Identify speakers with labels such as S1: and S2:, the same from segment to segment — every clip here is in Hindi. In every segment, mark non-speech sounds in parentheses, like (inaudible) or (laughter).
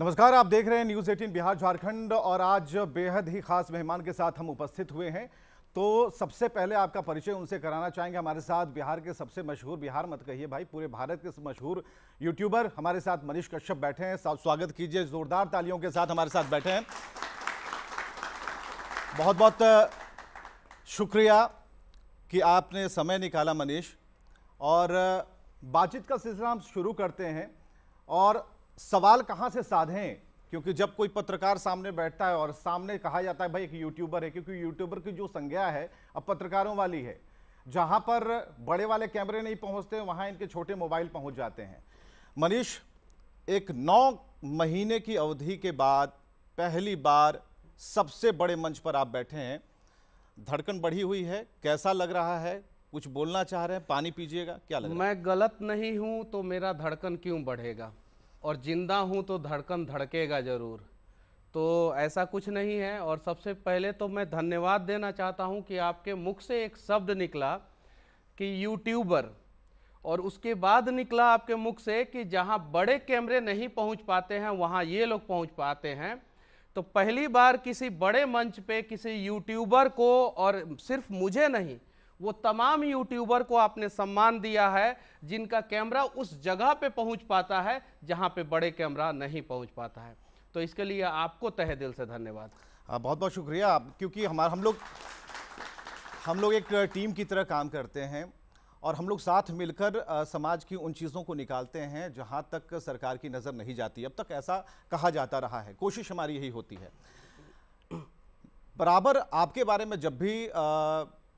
S1: नमस्कार आप देख रहे हैं न्यूज 18 बिहार झारखंड और आज बेहद ही खास मेहमान के साथ हम उपस्थित हुए हैं तो सबसे पहले आपका परिचय उनसे कराना चाहेंगे हमारे साथ बिहार के सबसे मशहूर बिहार मत कहिए भाई पूरे भारत के मशहूर यूट्यूबर हमारे साथ मनीष कश्यप बैठे हैं स्वागत कीजिए जोरदार तालियों के साथ हमारे साथ बैठे हैं बहुत बहुत शुक्रिया कि आपने समय निकाला मनीष और बातचीत का सिलसिला हम शुरू करते हैं और सवाल कहां से साधें क्योंकि जब कोई पत्रकार सामने बैठता है और सामने कहा जाता है भाई एक यूट्यूबर है क्योंकि यूट्यूबर की जो संज्ञा है अब पत्रकारों वाली है जहां पर बड़े वाले कैमरे नहीं पहुंचते वहां इनके छोटे मोबाइल पहुंच जाते हैं मनीष एक नौ महीने की अवधि के बाद पहली बार सबसे बड़े मंच पर आप बैठे हैं धड़कन बढ़ी हुई है कैसा लग रहा है कुछ बोलना चाह
S2: रहे हैं पानी पीजिएगा क्या लग रहा है मैं गलत नहीं हूं तो मेरा धड़कन क्यों बढ़ेगा और ज़िंदा हूँ तो धड़कन धड़केगा ज़रूर तो ऐसा कुछ नहीं है और सबसे पहले तो मैं धन्यवाद देना चाहता हूँ कि आपके मुख से एक शब्द निकला कि यूट्यूबर और उसके बाद निकला आपके मुख से कि जहाँ बड़े कैमरे नहीं पहुँच पाते हैं वहाँ ये लोग पहुँच पाते हैं तो पहली बार किसी बड़े मंच पे किसी यूट्यूबर को और सिर्फ मुझे नहीं वो तमाम यूट्यूबर को आपने सम्मान दिया है जिनका कैमरा उस जगह पे पहुंच पाता है जहां पे बड़े कैमरा नहीं पहुंच पाता है तो इसके लिए आपको तहे दिल से धन्यवाद
S1: बहुत बहुत शुक्रिया आप क्योंकि हमारा हम लोग हम लोग एक टीम की तरह काम करते हैं और हम लोग साथ मिलकर समाज की उन चीज़ों को निकालते हैं जहाँ तक सरकार की नज़र नहीं जाती अब तक ऐसा कहा जाता रहा है कोशिश हमारी यही होती है बराबर आपके बारे में जब भी आ,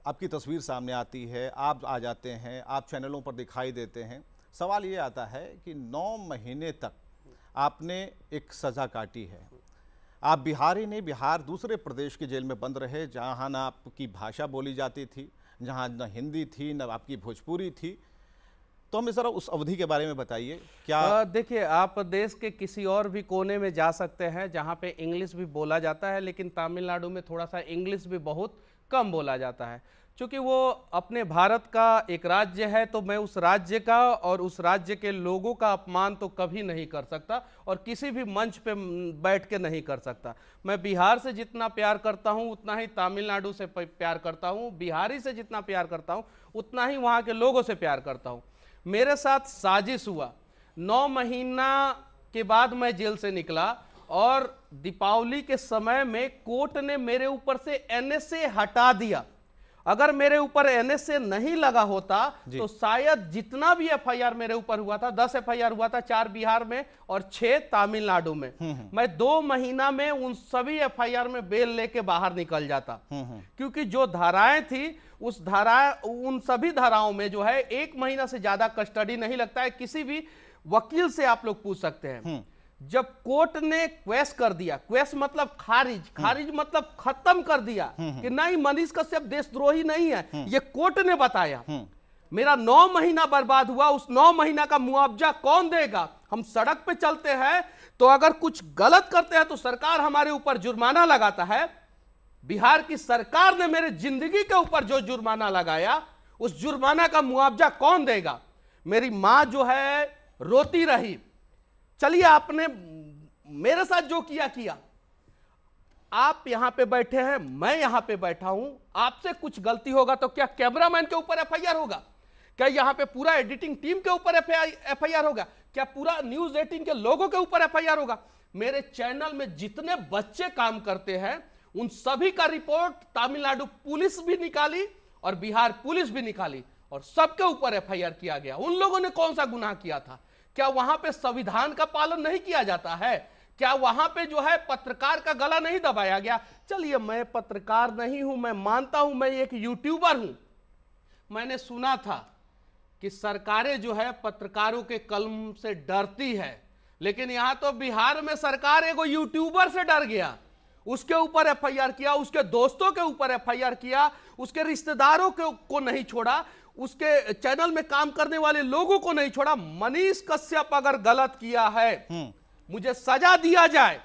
S1: आपकी तस्वीर सामने आती है आप आ जाते हैं आप चैनलों पर दिखाई देते हैं सवाल ये आता है कि नौ महीने तक आपने एक सज़ा काटी है आप बिहारी ने बिहार दूसरे प्रदेश की जेल में बंद रहे जहाँ ना आपकी भाषा बोली जाती थी जहाँ न हिंदी थी न आपकी भोजपुरी थी तो हमें ज़रा उस अवधि के बारे में बताइए
S2: क्या देखिए आप देश के किसी और भी कोने में जा सकते हैं जहाँ पे इंग्लिश भी बोला जाता है लेकिन तमिलनाडु में थोड़ा सा इंग्लिश भी बहुत कम बोला जाता है चूँकि वो अपने भारत का एक राज्य है तो मैं उस राज्य का और उस राज्य के लोगों का अपमान तो कभी नहीं कर सकता और किसी भी मंच पे बैठ के नहीं कर सकता मैं बिहार से जितना प्यार करता हूँ उतना ही तमिलनाडु से प्यार करता हूँ बिहारी से जितना प्यार करता हूँ उतना ही वहाँ के लोगों से प्यार करता हूँ मेरे साथ साजिश हुआ नौ महीना के बाद मैं जेल से निकला और दीपावली के समय में कोर्ट ने मेरे ऊपर से एन हटा दिया अगर मेरे ऊपर एनएसए नहीं लगा होता तो शायद जितना भी एफआईआर मेरे ऊपर हुआ था दस एफआईआर हुआ था चार बिहार में और छह तमिलनाडु में हम्म, हम्म। मैं दो महीना में उन सभी एफआईआर में बेल लेके बाहर निकल जाता हम्म, क्योंकि जो धाराएं थी उस धारा उन सभी धाराओं में जो है एक महीना से ज्यादा कस्टडी नहीं लगता है किसी भी वकील से आप लोग पूछ सकते हैं जब कोर्ट ने क्वेश कर दिया क्वेश मतलब खारिज हम्म। खारिज मतलब खत्म कर दिया हम्म, हम्म। कि नहीं मनीष कश्यप देशद्रोही नहीं है ये कोर्ट ने बताया मेरा नौ महीना बर्बाद हुआ उस नौ महीना का मुआवजा कौन देगा हम सड़क पे चलते हैं तो अगर कुछ गलत करते हैं तो सरकार हमारे ऊपर जुर्माना लगाता है बिहार की सरकार ने मेरे जिंदगी के ऊपर जो जुर्माना लगाया उस जुर्माना का मुआवजा कौन देगा मेरी माँ जो है रोती रही चलिए आपने मेरे साथ जो किया किया आप यहां पे बैठे हैं मैं यहां पे बैठा हूं आपसे कुछ गलती होगा तो क्या कैमरामैन के ऊपर एफआईआर होगा क्या यहां पे पूरा एडिटिंग टीम के ऊपर एफआईआर होगा क्या पूरा न्यूज एटिंग के लोगों के ऊपर एफआईआर होगा मेरे चैनल में जितने बच्चे काम करते हैं उन सभी का रिपोर्ट तमिलनाडु पुलिस भी निकाली और बिहार पुलिस भी निकाली और सबके ऊपर एफआईआर किया गया उन लोगों ने कौन सा गुनाह किया था क्या वहां पे संविधान का पालन नहीं किया जाता है क्या वहां पे जो है पत्रकार का गला नहीं दबाया गया चलिए मैं पत्रकार नहीं हूं मैं मानता हूं मैं एक यूट्यूबर हूं मैंने सुना था कि सरकारें जो है पत्रकारों के कलम से डरती है लेकिन यहां तो बिहार में सरकार एगो यूट्यूबर से डर गया उसके ऊपर एफआईआर किया उसके दोस्तों के ऊपर एफआईआर किया उसके रिश्तेदारों को नहीं छोड़ा उसके चैनल में काम करने वाले लोगों को नहीं छोड़ा मनीष कश्यप अगर गलत किया है हम्म। मुझे सजा दिया जाए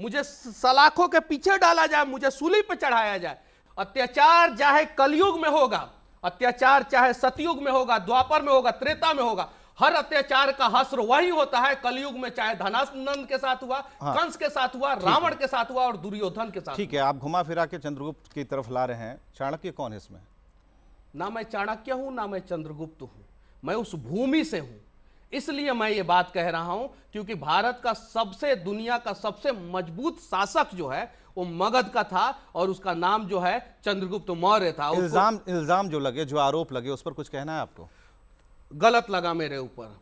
S2: मुझे सलाखों के पीछे डाला जाए मुझे सूली पर चढ़ाया जाए अत्याचार चाहे कलयुग में होगा अत्याचार चाहे सतयुग में होगा द्वापर में होगा त्रेता में होगा हर अत्याचार का हस्र वही होता है कलयुग में चाहे धनानंद के साथ हुआ हाँ, कंस के साथ हुआ रावण के साथ हुआ और दुर्योधन के साथ ठीक है आप घुमा फिरा के चंद्रगुप्त की तरफ ला रहे हैं चाणक्य कौन है इसमें ना मैं चाणक्य हूं ना मैं चंद्रगुप्त हूं मैं उस भूमि से हूं इसलिए मैं ये बात कह रहा हूं क्योंकि भारत का सबसे दुनिया का सबसे मजबूत शासक जो है वो मगध का था और उसका नाम जो है चंद्रगुप्त मौर्य था इल्जाम
S1: इल्जाम जो लगे जो आरोप लगे उस पर कुछ कहना है
S2: आपको गलत लगा मेरे ऊपर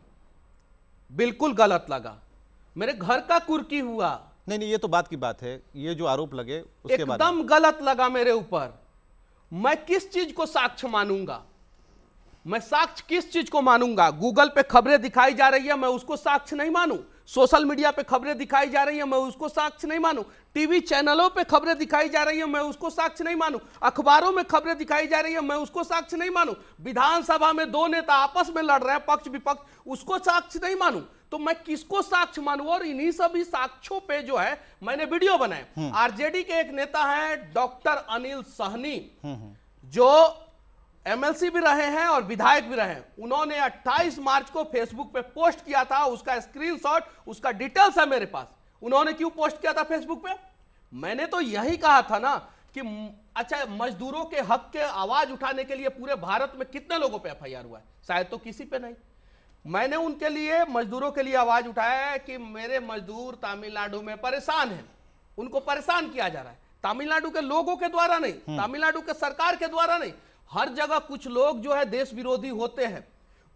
S2: बिल्कुल गलत लगा मेरे घर का कुर्की हुआ नहीं नहीं ये तो बात की बात है ये जो आरोप लगे उसके एकदम गलत लगा मेरे ऊपर मैं किस चीज को साक्ष्य मानूंगा मैं साक्ष्य किस चीज को मानूंगा गूगल पे खबरें दिखाई जा रही है मैं उसको साक्ष्य नहीं मानूं सोशल मीडिया पे खबरें दिखाई जा रही है मैं उसको साक्ष्य नहीं मानूं टीवी चैनलों पे खबरें दिखाई जा रही है मैं उसको साक्ष्य नहीं मानूं अखबारों में खबरें दिखाई जा रही है मैं उसको साक्ष्य नहीं मानूं विधानसभा में दो नेता आपस में लड़ रहे हैं पक्ष विपक्ष उसको साक्ष्य नहीं मानूं तो मैं किसको साक्ष्य मानू और इन्हीं सभी साक्ष्यों पे जो है मैंने वीडियो बनाए आरजेडी हम्म। के एक नेता है doctor Anil Sahni
S1: hmm, hmm.
S2: जो एमएलसी भी रहे हैं और विधायक भी रहे हैं उन्होंने 28 मार्च को फेसबुक पे पोस्ट किया था उसका स्क्रीनशॉट उसका डिटेल्स है मेरे पास उन्होंने क्यों पोस्ट किया था फेसबुक पे मैंने तो यही कहा था ना कि अच्छा मजदूरों के हक के आवाज उठाने के लिए पूरे भारत में कितने लोगों पे एफ हुआ है शायद तो किसी पे नहीं मैंने उनके लिए मजदूरों के लिए आवाज उठाया है कि मेरे मजदूर तमिलनाडु में परेशान हैं उनको परेशान किया जा रहा है तमिलनाडु के लोगों के द्वारा नहीं हम्म। तमिलनाडु के सरकार के द्वारा नहीं हर जगह कुछ लोग जो है देश विरोधी होते हैं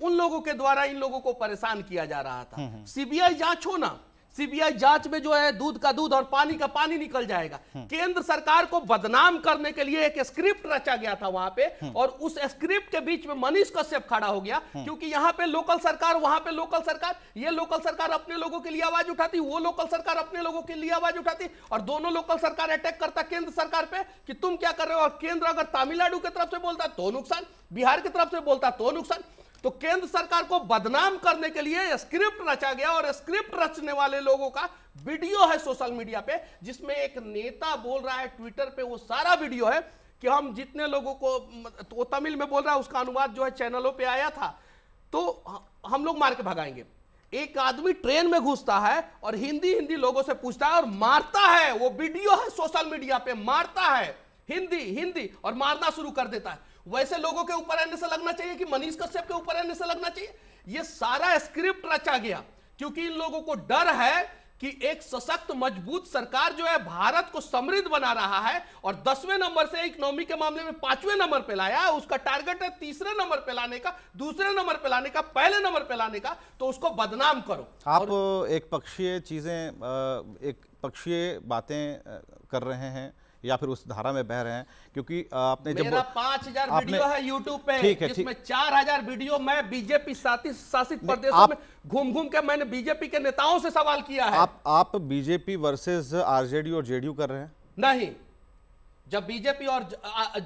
S2: उन लोगों के द्वारा इन लोगों को परेशान किया जा रहा था हम्म, हम्म। सीबीआई जांच हो ना सीबीआई जांच में जो है दूध का दूध और पानी का पानी निकल जाएगा हम्म। केंद्र सरकार को बदनाम करने के लिए एक स्क्रिप्ट रचा गया था वहां पे हम्म। और उस स्क्रिप्ट के बीच में मनीष कश्यप खड़ा हो गया हम्म। क्योंकि यहाँ पे लोकल सरकार वहां पे लोकल सरकार ये लोकल सरकार अपने लोगों के लिए आवाज उठाती वो लोकल सरकार अपने लोगों के लिए आवाज उठाती और दोनों लोकल सरकार अटैक करता केंद्र सरकार पे कि तुम क्या कर रहे हो और केंद्र अगर तमिलनाडु की तरफ से बोलता तो नुकसान बिहार की तरफ से बोलता तो नुकसान तो केंद्र सरकार को बदनाम करने के लिए स्क्रिप्ट रचा गया और स्क्रिप्ट रचने वाले लोगों का वीडियो है सोशल मीडिया पे जिसमें एक नेता बोल रहा है ट्विटर पे वो सारा वीडियो है कि हम जितने लोगों को तो तमिल में बोल रहा है उसका अनुवाद जो है चैनलों पे आया था तो हम लोग मार के भगाएंगे एक आदमी ट्रेन में घुसता है और हिंदी हिंदी लोगों से पूछता है और मारता है वो वीडियो है सोशल मीडिया पे मारता है हिंदी हिंदी और मारना शुरू कर देता है वैसे लोगों के ऊपर ऐसा लगना चाहिए कि मनीष कश्यप के ऊपर ऐसा लगना चाहिए ये सारा स्क्रिप्ट रचा गया क्योंकि इन लोगों को डर है कि एक सशक्त मजबूत सरकार जो है भारत को समृद्ध बना रहा है और दसवें नंबर से इकोनॉमी के मामले में पांचवें नंबर पे लाया है उसका टारगेट है तीसरे नंबर पे लाने का दूसरे नंबर पे लाने का पहले नंबर पे लाने का तो उसको बदनाम करो
S1: आप और... एक पक्षीय चीजें एक पक्षीय बातें कर रहे हैं या फिर उस धारा में बह रहे हैं क्योंकि आपने जब पांच
S2: हजार वीडियो है यूट्यूब पे ठीक है जिसमें चार हजार वीडियो में बीजेपी शासित प्रदेशों में घूम घूम के मैंने बीजेपी के नेताओं से सवाल किया है
S1: आप आप बीजेपी वर्सेज आरजेडी और जेडीयू कर रहे हैं
S2: नहीं जब बीजेपी और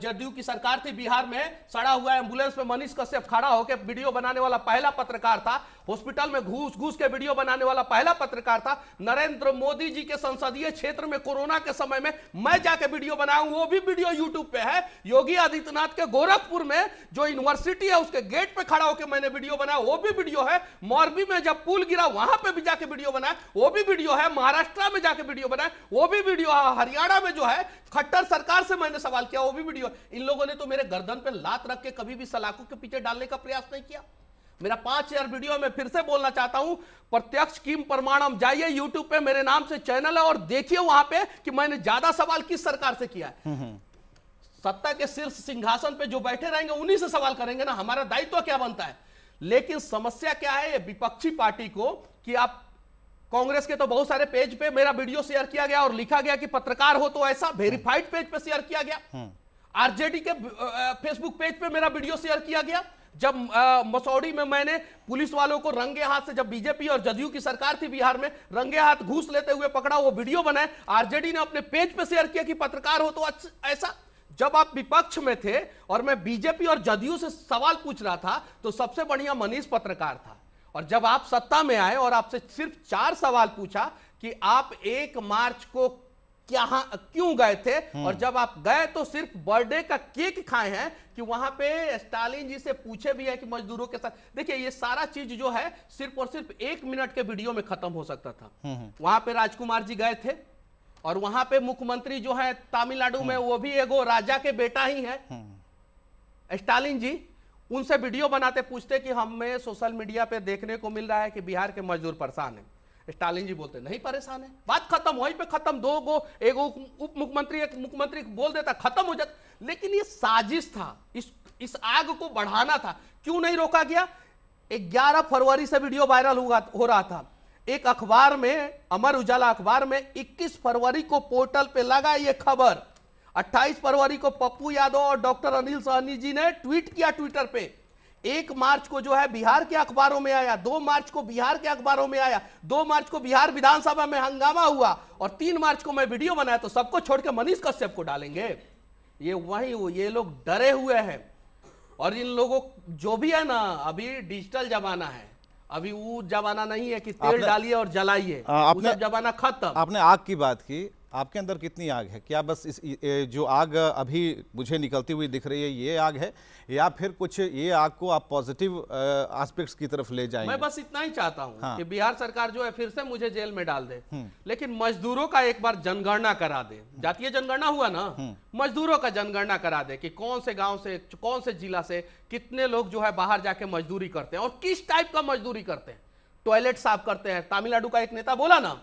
S2: जदयू की सरकार थी बिहार में सड़ा हुआ एम्बुलेंस में मनीष कश्यप खड़ा होकर वीडियो बनाने वाला पहला पत्रकार था हॉस्पिटल में घूस घूस के वीडियो बनाने वाला पहला पत्रकार था नरेंद्र मोदी जी के संसदीय क्षेत्र में कोरोना के समय में मैं जाके वीडियो बनाऊ वो भी वीडियो यूट्यूब पे है योगी आदित्यनाथ के गोरखपुर में जो यूनिवर्सिटी है उसके गेट पे खड़ा होकर मैंने वीडियो बनाया वो भी वीडियो है मोरबी में जब पुल गिरा वहां पर भी जाके वीडियो बनाया वो भी वीडियो है महाराष्ट्र में जाके वीडियो बनाया वो भी वीडियो है हरियाणा में जो है खट्टर सरकार से मैंने सवाल किया वो भी वीडियो इन लोगों ने तो मेरे गर्दन पे लात रख के कभी भी सलाखों के पीछे डालने का प्रयास नहीं किया मेरा पांच हजार वीडियो में फिर से बोलना चाहता हूं प्रत्यक्ष किम प्रमाणम जाइए यूट्यूब पे मेरे नाम से चैनल है और देखिए वहां पे कि मैंने ज्यादा सवाल किस सरकार से किया है हम्म, हम्म। सत्ता के शीर्ष सिंहासन पे जो बैठे रहेंगे उन्हीं से सवाल करेंगे ना हमारा दायित्व तो क्या बनता है लेकिन समस्या क्या है ये विपक्षी पार्टी को कि आप कांग्रेस के तो बहुत सारे पेज पे मेरा वीडियो शेयर किया गया और लिखा गया कि पत्रकार हो तो ऐसा वेरीफाइड पेज पे शेयर किया गया हम्म। आरजेडी के फेसबुक पेज पे मेरा वीडियो शेयर किया गया जब मसौड़ी में मैंने पुलिस वालों को रंगे हाथ से जब बीजेपी और जदयू की सरकार थी बिहार में रंगे हाथ घूस लेते हुए पकड़ा वो वीडियो बनाए आरजेडी ने अपने पेज पे शेयर किया कि पत्रकार हो तो ऐसा जब आप विपक्ष में थे और मैं बीजेपी और जदयू से सवाल पूछ रहा था तो सबसे बढ़िया मनीष पत्रकार था और जब आप सत्ता में आए और आपसे सिर्फ चार सवाल पूछा कि आप एक मार्च को क्या क्यों गए थे और हम्म। जब आप गए तो सिर्फ बर्थडे का केक खाए हैं कि वहां पे स्टालिन जी से पूछे भी है कि मजदूरों के साथ देखिए ये सारा चीज जो है सिर्फ और सिर्फ एक मिनट के वीडियो में खत्म हो सकता था हम्म, हम्म। वहां पे राजकुमार जी गए थे और वहां पे मुख्यमंत्री जो है तमिलनाडु में वो भी एगो राजा के बेटा ही है स्टालिन जी उनसे वीडियो बनाते पूछते कि हमें सोशल मीडिया पे देखने को मिल रहा है कि बिहार के मजदूर परेशान है स्टालिन जी बोलते नहीं परेशान है बात खत्म वहीं पे खत्म दो गो एक उप मुख्यमंत्री एक मुख्यमंत्री बोल देता खत्म हो जाता लेकिन ये साजिश था इस इस आग को बढ़ाना था क्यों नहीं रोका गया 11 फरवरी से वीडियो वायरल हो रहा था एक अखबार में अमर उजाला अखबार में 21 फरवरी को पोर्टल पे लगा ये खबर 28 फरवरी को पप्पू यादव और डॉक्टर अनिल सहनी जी ने ट्वीट किया ट्विटर पे एक मार्च को जो है बिहार के अखबारों में आया दो मार्च को बिहार के अखबारों में आया दो मार्च को बिहार विधानसभा में हंगामा हुआ और तीन मार्च को मैं वीडियो बनाया तो सबको छोड़ के मनीष कश्यप को डालेंगे ये वही वो ये लोग डरे हुए हैं और इन लोगों जो भी है ना अभी डिजिटल जमाना है अभी वो जमाना नहीं है कि तेल डालिए और जलाइए
S1: जमाना खत्म आपने आग की बात की आपके अंदर कितनी आग है क्या बस इस जो आग अभी मुझे निकलती हुई दिख रही है ये आग है या फिर कुछ ये आग को आप पॉजिटिव एस्पेक्ट्स की तरफ ले जाएंगे मैं बस
S2: इतना ही चाहता हूँ हाँ। कि बिहार सरकार जो है फिर से मुझे जेल में डाल दे हम्म। लेकिन मजदूरों का एक बार जनगणना करा दे जातीय जनगणना हुआ ना हम्म। मजदूरों का जनगणना करा दे कि कौन से गाँव से कौन से जिला से कितने लोग जो है बाहर जाके मजदूरी करते हैं और किस टाइप का मजदूरी करते हैं टॉयलेट साफ करते हैं तमिलनाडु का एक नेता बोला ना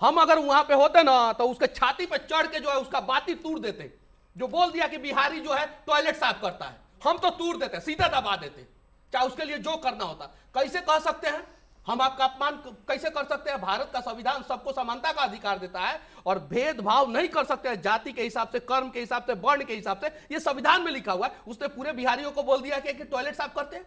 S2: हम अगर वहां पे होते ना तो उसके छाती पे चढ़ के जो है उसका बाती तूर देते जो बोल दिया कि बिहारी जो है टॉयलेट साफ करता है हम तो तूर देते सीधा दबा देते चाहे उसके लिए जो करना होता कैसे कह सकते हैं हम आपका अपमान कैसे कर सकते हैं भारत का संविधान सबको समानता का अधिकार देता है और भेदभाव नहीं कर सकते हैं जाति के हिसाब से कर्म के हिसाब से वर्ण के हिसाब से ये संविधान में लिखा हुआ है उसने पूरे बिहारियों को बोल दिया कि टॉयलेट साफ करते हैं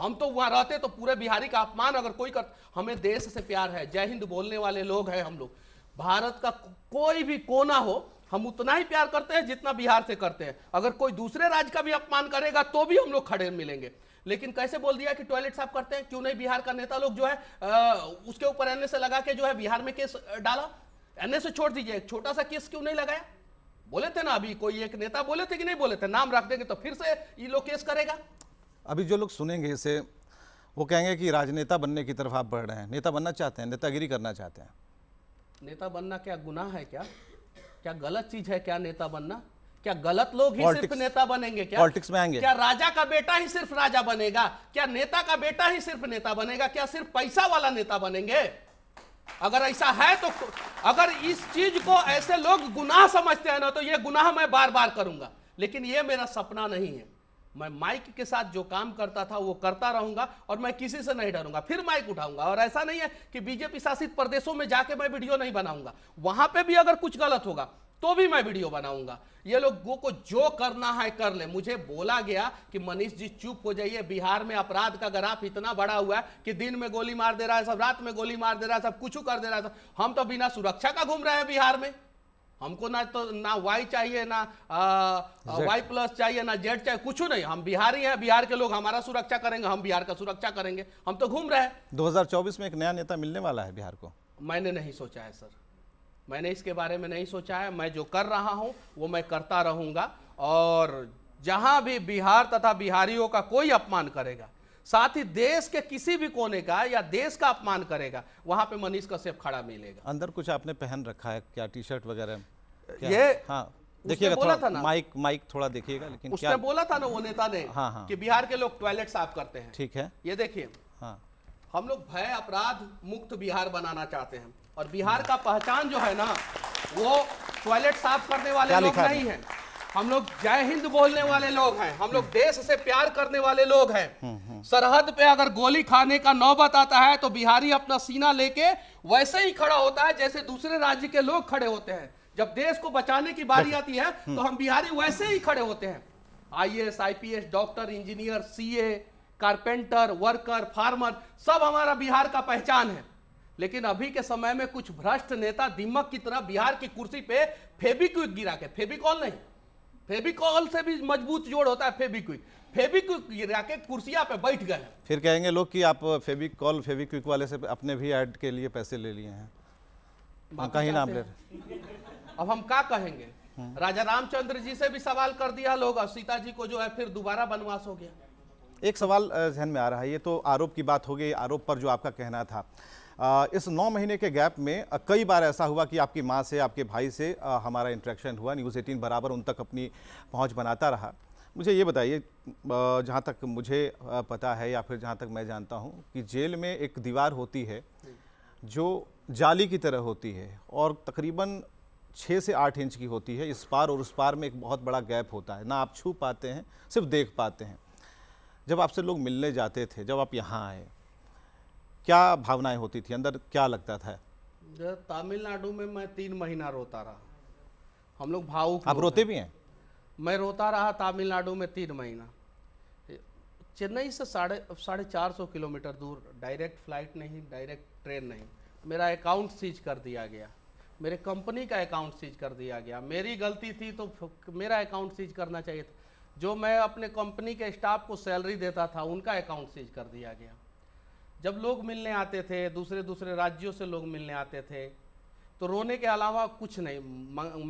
S2: हम तो वहां रहते तो पूरे बिहारी का अपमान अगर कोई कर हमें देश से प्यार है जय हिंद बोलने वाले लोग हैं हम लोग भारत का कोई भी कोना हो हम उतना ही प्यार करते हैं जितना बिहार से करते हैं अगर कोई दूसरे राज्य का भी अपमान करेगा तो भी हम लोग खड़े मिलेंगे लेकिन कैसे बोल दिया कि टॉयलेट साफ करते हैं क्यों नहीं बिहार का नेता लोग जो है आ, उसके ऊपर एनएस लगा के जो है बिहार में केस डाला एनएस छोड़ दीजिए छोटा सा केस क्यों नहीं लगाया बोले थे ना अभी कोई एक नेता बोले थे कि नहीं बोले थे नाम रख देंगे तो फिर से ये लोग केस करेगा
S1: अभी जो लोग सुनेंगे इसे वो कहेंगे कि राजनेता बनने की तरफ आप बढ़ रहे हैं नेता बनना चाहते हैं नेतागिरी करना चाहते हैं
S2: नेता बनना क्या गुनाह है क्या क्या गलत चीज है क्या नेता बनना क्या गलत लोग ही सिर्फ नेता बनेंगे क्या पॉलिटिक्स में आएंगे क्या राजा का बेटा ही सिर्फ राजा बनेगा क्या नेता का बेटा ही सिर्फ नेता बनेगा क्या सिर्फ पैसा वाला नेता बनेंगे अगर ऐसा है तो अगर इस चीज को ऐसे लोग गुनाह समझते हैं ना तो ये गुनाह मैं बार बार करूंगा लेकिन ये मेरा सपना नहीं है मैं माइक के साथ जो काम करता था वो करता रहूंगा और मैं किसी से नहीं डरूंगा फिर माइक उठाऊंगा और ऐसा नहीं है कि बीजेपी शासित प्रदेशों में जाके मैं वीडियो नहीं बनाऊंगा वहां पे भी अगर कुछ गलत होगा तो भी मैं वीडियो बनाऊंगा ये लोगों को जो करना है कर ले मुझे बोला गया कि मनीष जी चुप हो जाइए बिहार में अपराध का ग्राफ इतना बड़ा हुआ है कि दिन में गोली मार दे रहा है सब रात में गोली मार दे रहा है सब कुछ कर दे रहा है हम तो बिना सुरक्षा का घूम रहे हैं बिहार में हमको ना तो ना वाई चाहिए ना आ, वाई प्लस चाहिए ना जेड चाहिए कुछ नहीं हम बिहारी हैं बिहार के लोग हमारा सुरक्षा करेंगे हम बिहार का सुरक्षा करेंगे हम तो घूम रहे हैं
S1: 2024 में एक नया नेता मिलने वाला है बिहार को
S2: मैंने नहीं सोचा है सर मैंने इसके बारे में नहीं सोचा है मैं जो कर रहा हूँ वो मैं करता रहूँगा और जहाँ भी बिहार तथा बिहारियों का कोई अपमान करेगा साथ ही देश के किसी भी कोने का या देश का अपमान करेगा वहां पे मनीष कश्यप खड़ा मिलेगा
S1: अंदर कुछ आपने पहन रखा है क्या टी शर्ट वगैरह ये हाँ देखिएगा बोला था ना माइक माइक थोड़ा देखिएगा लेकिन उसने क्या... बोला
S2: था ना वो नेता ने हाँ, हाँ, कि बिहार के लोग टॉयलेट साफ करते हैं ठीक है ये देखिए हाँ, हम लोग भय अपराध मुक्त बिहार बनाना चाहते हैं और बिहार का पहचान जो है ना वो टॉयलेट साफ करने वाले लोग नहीं है हम लोग जय हिंद बोलने वाले लोग हैं हम लोग देश से प्यार करने वाले लोग हैं हम्म, हम्म। सरहद पे अगर गोली खाने का नौबत आता है तो बिहारी अपना सीना लेके वैसे ही खड़ा होता है जैसे दूसरे राज्य के लोग खड़े होते हैं जब देश को बचाने की बारी आती है हम्म। तो हम बिहारी वैसे ही खड़े होते हैं IAS IPS doctor engineer CA carpenter worker farmer सब हमारा बिहार का पहचान है लेकिन अभी के समय में कुछ भ्रष्ट नेता दिमक की तरह बिहार की कुर्सी पे फेबिक्विक गिरा के फेबिकॉल नहीं फेबिकॉल से भी मजबूत जोड़ होता है फेबिक्विक फेबिक्विक गिरा के कुर्सिया पे बैठ गए
S1: फिर कहेंगे लोग कि आप फेबिकॉल फेबिक्विक वाले से अपने भी ऐड के लिए पैसे ले लिए हैं हम कहीं नाम ले रहे
S2: अब हम क्या कहेंगे हम्म। राजा रामचंद्र जी से भी सवाल कर दिया लोग और सीता जी को जो है फिर दोबारा बनवास हो गया
S1: एक सवाल जहन में आ रहा है ये तो आरोप की बात हो गई आरोप पर जो आपका कहना था इस नौ महीने के गैप में कई बार ऐसा हुआ कि आपकी माँ से आपके भाई से हमारा इंट्रैक्शन हुआ न्यूज़ एटीन बराबर उन तक अपनी पहुँच बनाता रहा मुझे ये बताइए जहाँ तक मुझे पता है या फिर जहाँ तक मैं जानता हूँ कि जेल में एक दीवार होती है जो जाली की तरह होती है और तकरीबन छः से आठ इंच की होती है इस पार और उस पार में एक बहुत बड़ा गैप होता है ना आप छू पाते हैं सिर्फ देख पाते हैं जब आपसे लोग मिलने जाते थे जब आप यहाँ आए क्या भावनाएं होती थी अंदर क्या लगता था
S2: तमिलनाडु में मैं तीन महीना रोता रहा हम लोग भावुक आप रोते भी हैं मैं रोता रहा तमिलनाडु में तीन महीना चेन्नई से साढ़े साढ़े चार सौ किलोमीटर दूर डायरेक्ट फ्लाइट नहीं डायरेक्ट ट्रेन नहीं मेरा अकाउंट सीज कर दिया गया मेरे कंपनी का अकाउंट सीज कर दिया गया मेरी गलती थी तो मेरा अकाउंट सीज करना चाहिए था जो मैं अपने कंपनी के स्टाफ को सैलरी देता था उनका अकाउंट सीज कर दिया गया जब लोग मिलने आते थे दूसरे दूसरे राज्यों से लोग मिलने आते थे तो रोने के अलावा कुछ नहीं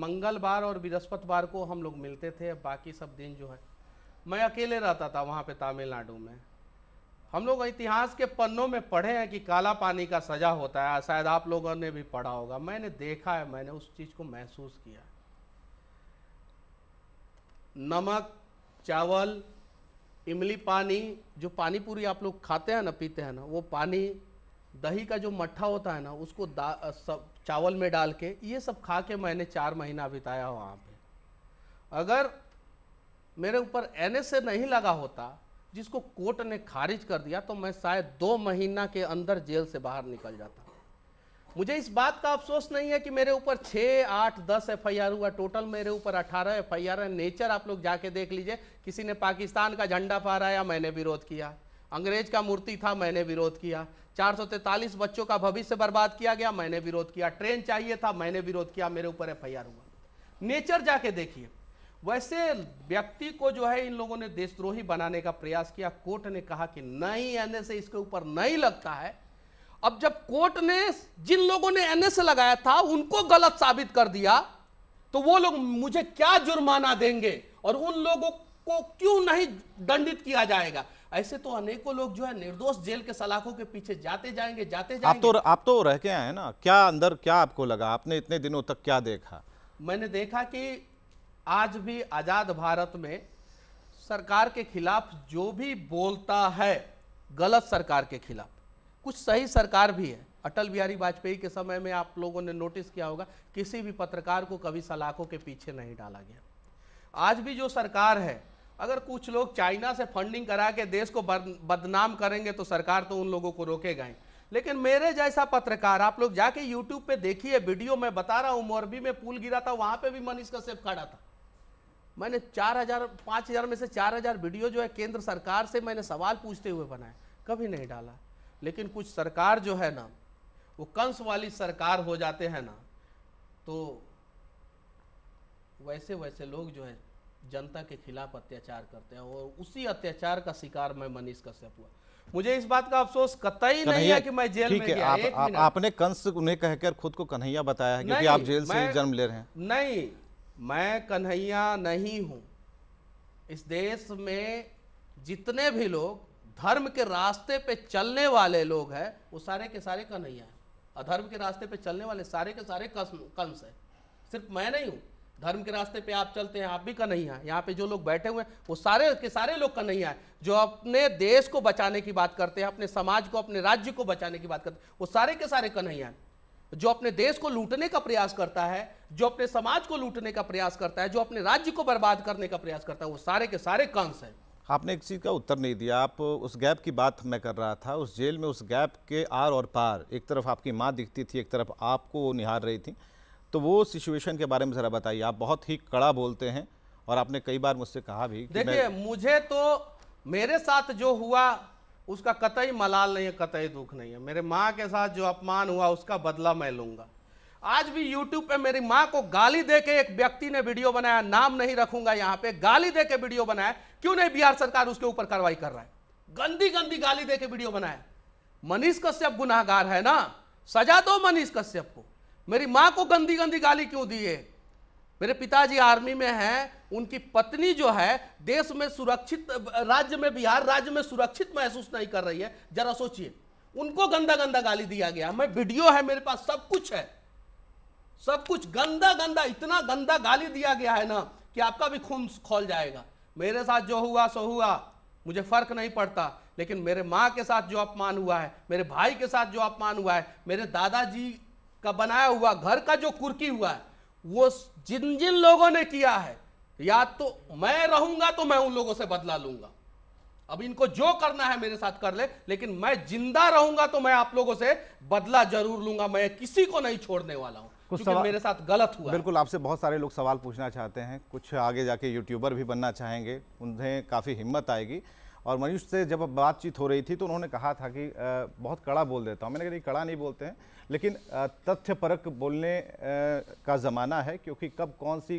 S2: मंगलवार और बृहस्पतिवार को हम लोग मिलते थे बाकी सब दिन जो है मैं अकेले रहता था वहाँ पे तमिलनाडु में हम लोग इतिहास के पन्नों में पढ़े हैं कि काला पानी का सज़ा होता है शायद आप लोगों ने भी पढ़ा होगा मैंने देखा है मैंने उस चीज़ को महसूस किया नमक चावल इमली पानी जो पानी पूरी आप लोग खाते हैं ना पीते हैं ना वो पानी दही का जो मट्ठा होता है ना उसको सब चावल में डाल के ये सब खा के मैंने चार महीना बिताया वहाँ पे अगर मेरे ऊपर एन ए नहीं लगा होता जिसको कोर्ट ने खारिज कर दिया तो मैं शायद दो महीना के अंदर जेल से बाहर निकल जाता मुझे इस बात का अफसोस नहीं है कि मेरे ऊपर छः आठ दस एफ आई आर हुआ टोटल मेरे ऊपर अठारह एफ आई आर है नेचर आप लोग जाके देख लीजिए किसी ने पाकिस्तान का झंडा फहराया मैंने विरोध किया अंग्रेज का मूर्ति था मैंने विरोध किया चार बच्चों का भविष्य बर्बाद किया गया मैंने विरोध किया ट्रेन चाहिए था मैंने विरोध किया मेरे ऊपर एफ हुआ नेचर जाके देखिए वैसे व्यक्ति को जो है इन लोगों ने देशद्रोही बनाने का प्रयास किया कोर्ट ने कहा कि नहीं आने से इसके ऊपर नहीं लगता है अब जब कोर्ट ने जिन लोगों ने एनएसए लगाया था उनको गलत साबित कर दिया तो वो लोग मुझे क्या जुर्माना देंगे और उन लोगों को क्यों नहीं दंडित किया जाएगा ऐसे तो अनेकों लोग जो है निर्दोष जेल के सलाखों के पीछे जाते जाएंगे जाते जाएंगे आप तो
S1: आप तो रह के आए ना क्या अंदर क्या आपको लगा आपने इतने दिनों तक क्या देखा
S2: मैंने देखा कि आज भी आज़ाद भारत में सरकार के खिलाफ जो भी बोलता है गलत सरकार के खिलाफ कुछ सही सरकार भी है अटल बिहारी वाजपेयी के समय में आप लोगों ने नोटिस किया होगा किसी भी पत्रकार को कभी सलाखों के पीछे नहीं डाला गया आज भी जो सरकार है अगर कुछ लोग चाइना से फंडिंग करा के देश को बदनाम करेंगे तो सरकार तो उन लोगों को रोकेगा ही लेकिन मेरे जैसा पत्रकार आप लोग जाके यूट्यूब पे देखिए वीडियो मैं बता रहा हूँ मोरबी में पुल गिरा था वहाँ पे भी मनीष कश्यप खड़ा था मैंने चार हजार पाँच हजार में से चार हजार वीडियो जो है केंद्र सरकार से मैंने सवाल पूछते हुए बनाया कभी नहीं डाला लेकिन कुछ सरकार जो है ना वो कंस वाली सरकार हो जाते हैं ना तो वैसे वैसे लोग जो है जनता के खिलाफ अत्याचार करते हैं और उसी अत्याचार का शिकार मैं मनीष कश्यप हुआ मुझे इस बात का अफसोस कतई नहीं है कि मैं जेल में गया आप, आप, आपने
S1: कंस उन्हें कहकर
S2: खुद को कन्हैया बताया
S1: है क्योंकि आप जेल से जन्म ले रहे हैं
S2: नहीं मैं कन्हैया नहीं हूं इस देश में जितने भी लोग धर्म के रास्ते पे चलने वाले लोग हैं वो सारे के सारे कन्हैया हैं अधर्म के रास्ते पे चलने वाले सारे के सारे कंस हैं सिर्फ मैं नहीं हूँ धर्म के रास्ते पे आप चलते हैं आप भी कन्हैया हैं यहाँ पे जो लोग बैठे हुए हैं वो सारे के सारे लोग कन्हैया हैं जो अपने देश को बचाने की बात करते हैं अपने समाज को अपने राज्य को बचाने की बात करते हैं वो सारे के सारे कन्हैया हैं जो अपने देश को लूटने का प्रयास करता है जो अपने समाज को लूटने का प्रयास करता है जो अपने राज्य को बर्बाद करने का प्रयास करता है वो सारे के सारे कंस हैं
S1: आपने एक चीज़ का उत्तर नहीं दिया आप उस गैप की बात मैं कर रहा था उस जेल में उस गैप के आर और पार एक तरफ आपकी माँ दिखती थी एक तरफ आपको वो निहार रही थी तो वो सिचुएशन के बारे में ज़रा बताइए आप बहुत ही कड़ा बोलते हैं और आपने कई बार मुझसे कहा भी देखिए
S2: मुझे तो मेरे साथ जो हुआ उसका कतई मलाल नहीं है कतई दुख नहीं है मेरे माँ के साथ जो अपमान हुआ उसका बदला मैं लूँगा आज भी यूट्यूब पे मेरी माँ को गाली दे के एक व्यक्ति ने वीडियो बनाया नाम नहीं रखूंगा यहाँ पे गाली दे के वीडियो बनाया क्यों नहीं बिहार सरकार उसके ऊपर कार्रवाई कर रहा है गंदी गंदी गाली दे के वीडियो बनाया मनीष कश्यप गुनाहगार है ना सजा दो मनीष कश्यप को मेरी माँ को गंदी गंदी गाली क्यों दी है मेरे पिताजी आर्मी में हैं उनकी पत्नी जो है देश में सुरक्षित राज्य में बिहार राज्य में सुरक्षित महसूस नहीं कर रही है जरा सोचिए उनको गंदा गंदा गाली दिया गया मैं वीडियो है मेरे पास सब कुछ है सब कुछ गंदा गंदा इतना गंदा गाली दिया गया है ना कि आपका भी खून खोल जाएगा मेरे साथ जो हुआ सो हुआ मुझे फ़र्क नहीं पड़ता लेकिन मेरे माँ के साथ जो अपमान हुआ है मेरे भाई के साथ जो अपमान हुआ है मेरे दादाजी का बनाया हुआ घर का जो कुर्की हुआ है वो जिन जिन लोगों ने किया है या तो मैं रहूंगा तो मैं उन लोगों से बदला लूंगा अब इनको जो करना है मेरे साथ कर ले लेकिन मैं जिंदा रहूंगा तो मैं आप लोगों से बदला जरूर लूंगा मैं किसी को नहीं छोड़ने वाला हूं कुछ सवाल मेरे साथ गलत हुआ
S1: बिल्कुल आपसे बहुत सारे लोग सवाल पूछना चाहते हैं कुछ आगे जाके यूट्यूबर भी बनना चाहेंगे उन्हें काफ़ी हिम्मत आएगी और मनीष से जब बातचीत हो रही थी तो उन्होंने कहा था कि बहुत कड़ा बोल देता हूँ मैंने कहा कड़ा नहीं बोलते हैं लेकिन तथ्य परक बोलने का ज़माना है क्योंकि कब कौन सी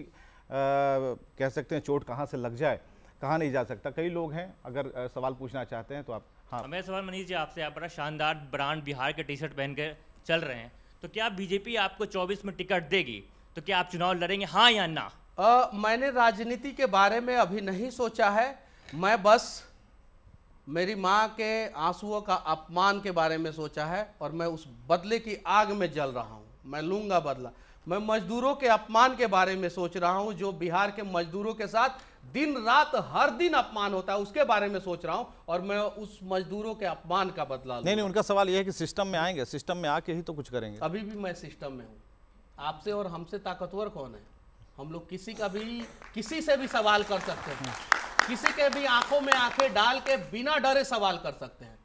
S1: कह सकते हैं चोट कहाँ से लग जाए कहाँ नहीं जा सकता कई लोग हैं अगर सवाल पूछना चाहते हैं तो आप हाँ मेरा सवाल मनीष जी आपसे आप बड़ा शानदार ब्रांड बिहार के टी शर्ट पहन के चल रहे हैं तो क्या बीजेपी आपको 24 में टिकट देगी तो क्या आप चुनाव लड़ेंगे हाँ या ना
S2: आ, मैंने राजनीति के बारे में अभी नहीं सोचा है मैं बस मेरी माँ के आंसुओं का अपमान के बारे में सोचा है और मैं उस बदले की आग में जल रहा हूँ मैं लूंगा बदला मैं मजदूरों के अपमान के बारे में सोच रहा हूँ जो बिहार के मजदूरों के साथ दिन रात हर दिन अपमान होता है उसके बारे में सोच रहा हूं और मैं उस मजदूरों के अपमान का बदला नहीं नहीं उनका
S1: सवाल यह है कि सिस्टम में आएंगे सिस्टम में आके ही तो कुछ करेंगे
S2: अभी भी मैं सिस्टम में हूं आपसे और हमसे ताकतवर कौन है हम लोग किसी का भी किसी से भी सवाल कर सकते हैं किसी के भी आंखों में आंखें डाल के बिना डरे सवाल कर सकते हैं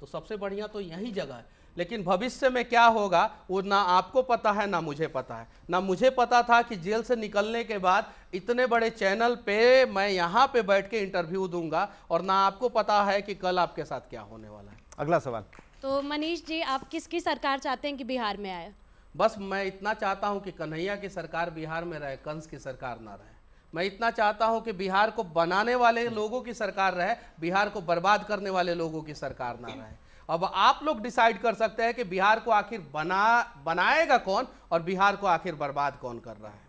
S2: तो सबसे बढ़िया तो यही जगह है लेकिन भविष्य में क्या होगा वो ना आपको पता है ना मुझे पता है ना मुझे पता था कि जेल से निकलने के बाद इतने बड़े चैनल पे मैं यहाँ पे बैठ के इंटरव्यू दूंगा और ना आपको पता है कि कल आपके साथ क्या होने वाला है अगला सवाल तो मनीष जी आप किसकी सरकार चाहते हैं कि बिहार में आए बस मैं इतना चाहता हूँ कि कन्हैया की सरकार बिहार में रहे कंस की सरकार ना रहे मैं इतना चाहता हूं कि बिहार को बनाने वाले लोगों की सरकार रहे बिहार को बर्बाद करने वाले लोगों की सरकार ना रहे अब आप लोग डिसाइड कर सकते हैं कि बिहार को आखिर बना बनाएगा कौन और बिहार को आखिर बर्बाद कौन कर रहा है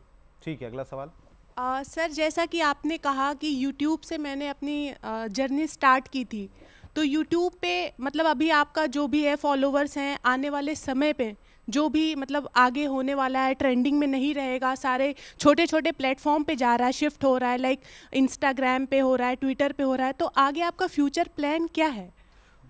S2: ठीक है अगला सवाल आ, सर जैसा कि आपने कहा कि यूट्यूब से मैंने अपनी जर्नी स्टार्ट की थी तो यूट्यूब पे मतलब अभी आपका जो भी है फॉलोवर्स हैं आने वाले समय पे जो भी मतलब आगे होने वाला है ट्रेंडिंग में नहीं रहेगा सारे छोटे छोटे प्लेटफॉर्म पे जा रहा है शिफ्ट हो रहा है लाइक इंस्टाग्राम पे हो रहा है ट्विटर पे हो रहा है तो आगे आपका फ्यूचर प्लान क्या है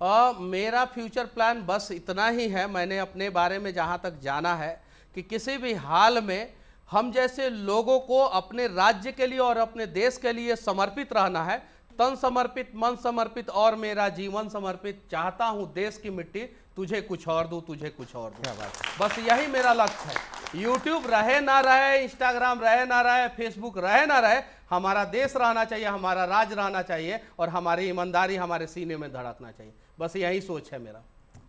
S2: आ, मेरा फ्यूचर प्लान बस इतना ही है मैंने अपने बारे में जहाँ तक जाना है कि किसी भी हाल में हम जैसे लोगों को अपने राज्य के लिए और अपने देश के लिए समर्पित रहना है तन समर्पित मन समर्पित और मेरा जीवन समर्पित चाहता हूँ देश की मिट्टी तुझे कुछ और दूँ तुझे कुछ और दूँ बस यही मेरा लक्ष्य है यूट्यूब रहे ना रहे इंस्टाग्राम रहे ना रहे फेसबुक रहे ना रहे हमारा देश रहना चाहिए हमारा राज रहना चाहिए और हमारी ईमानदारी हमारे सीने में धड़कना चाहिए बस यही सोच है मेरा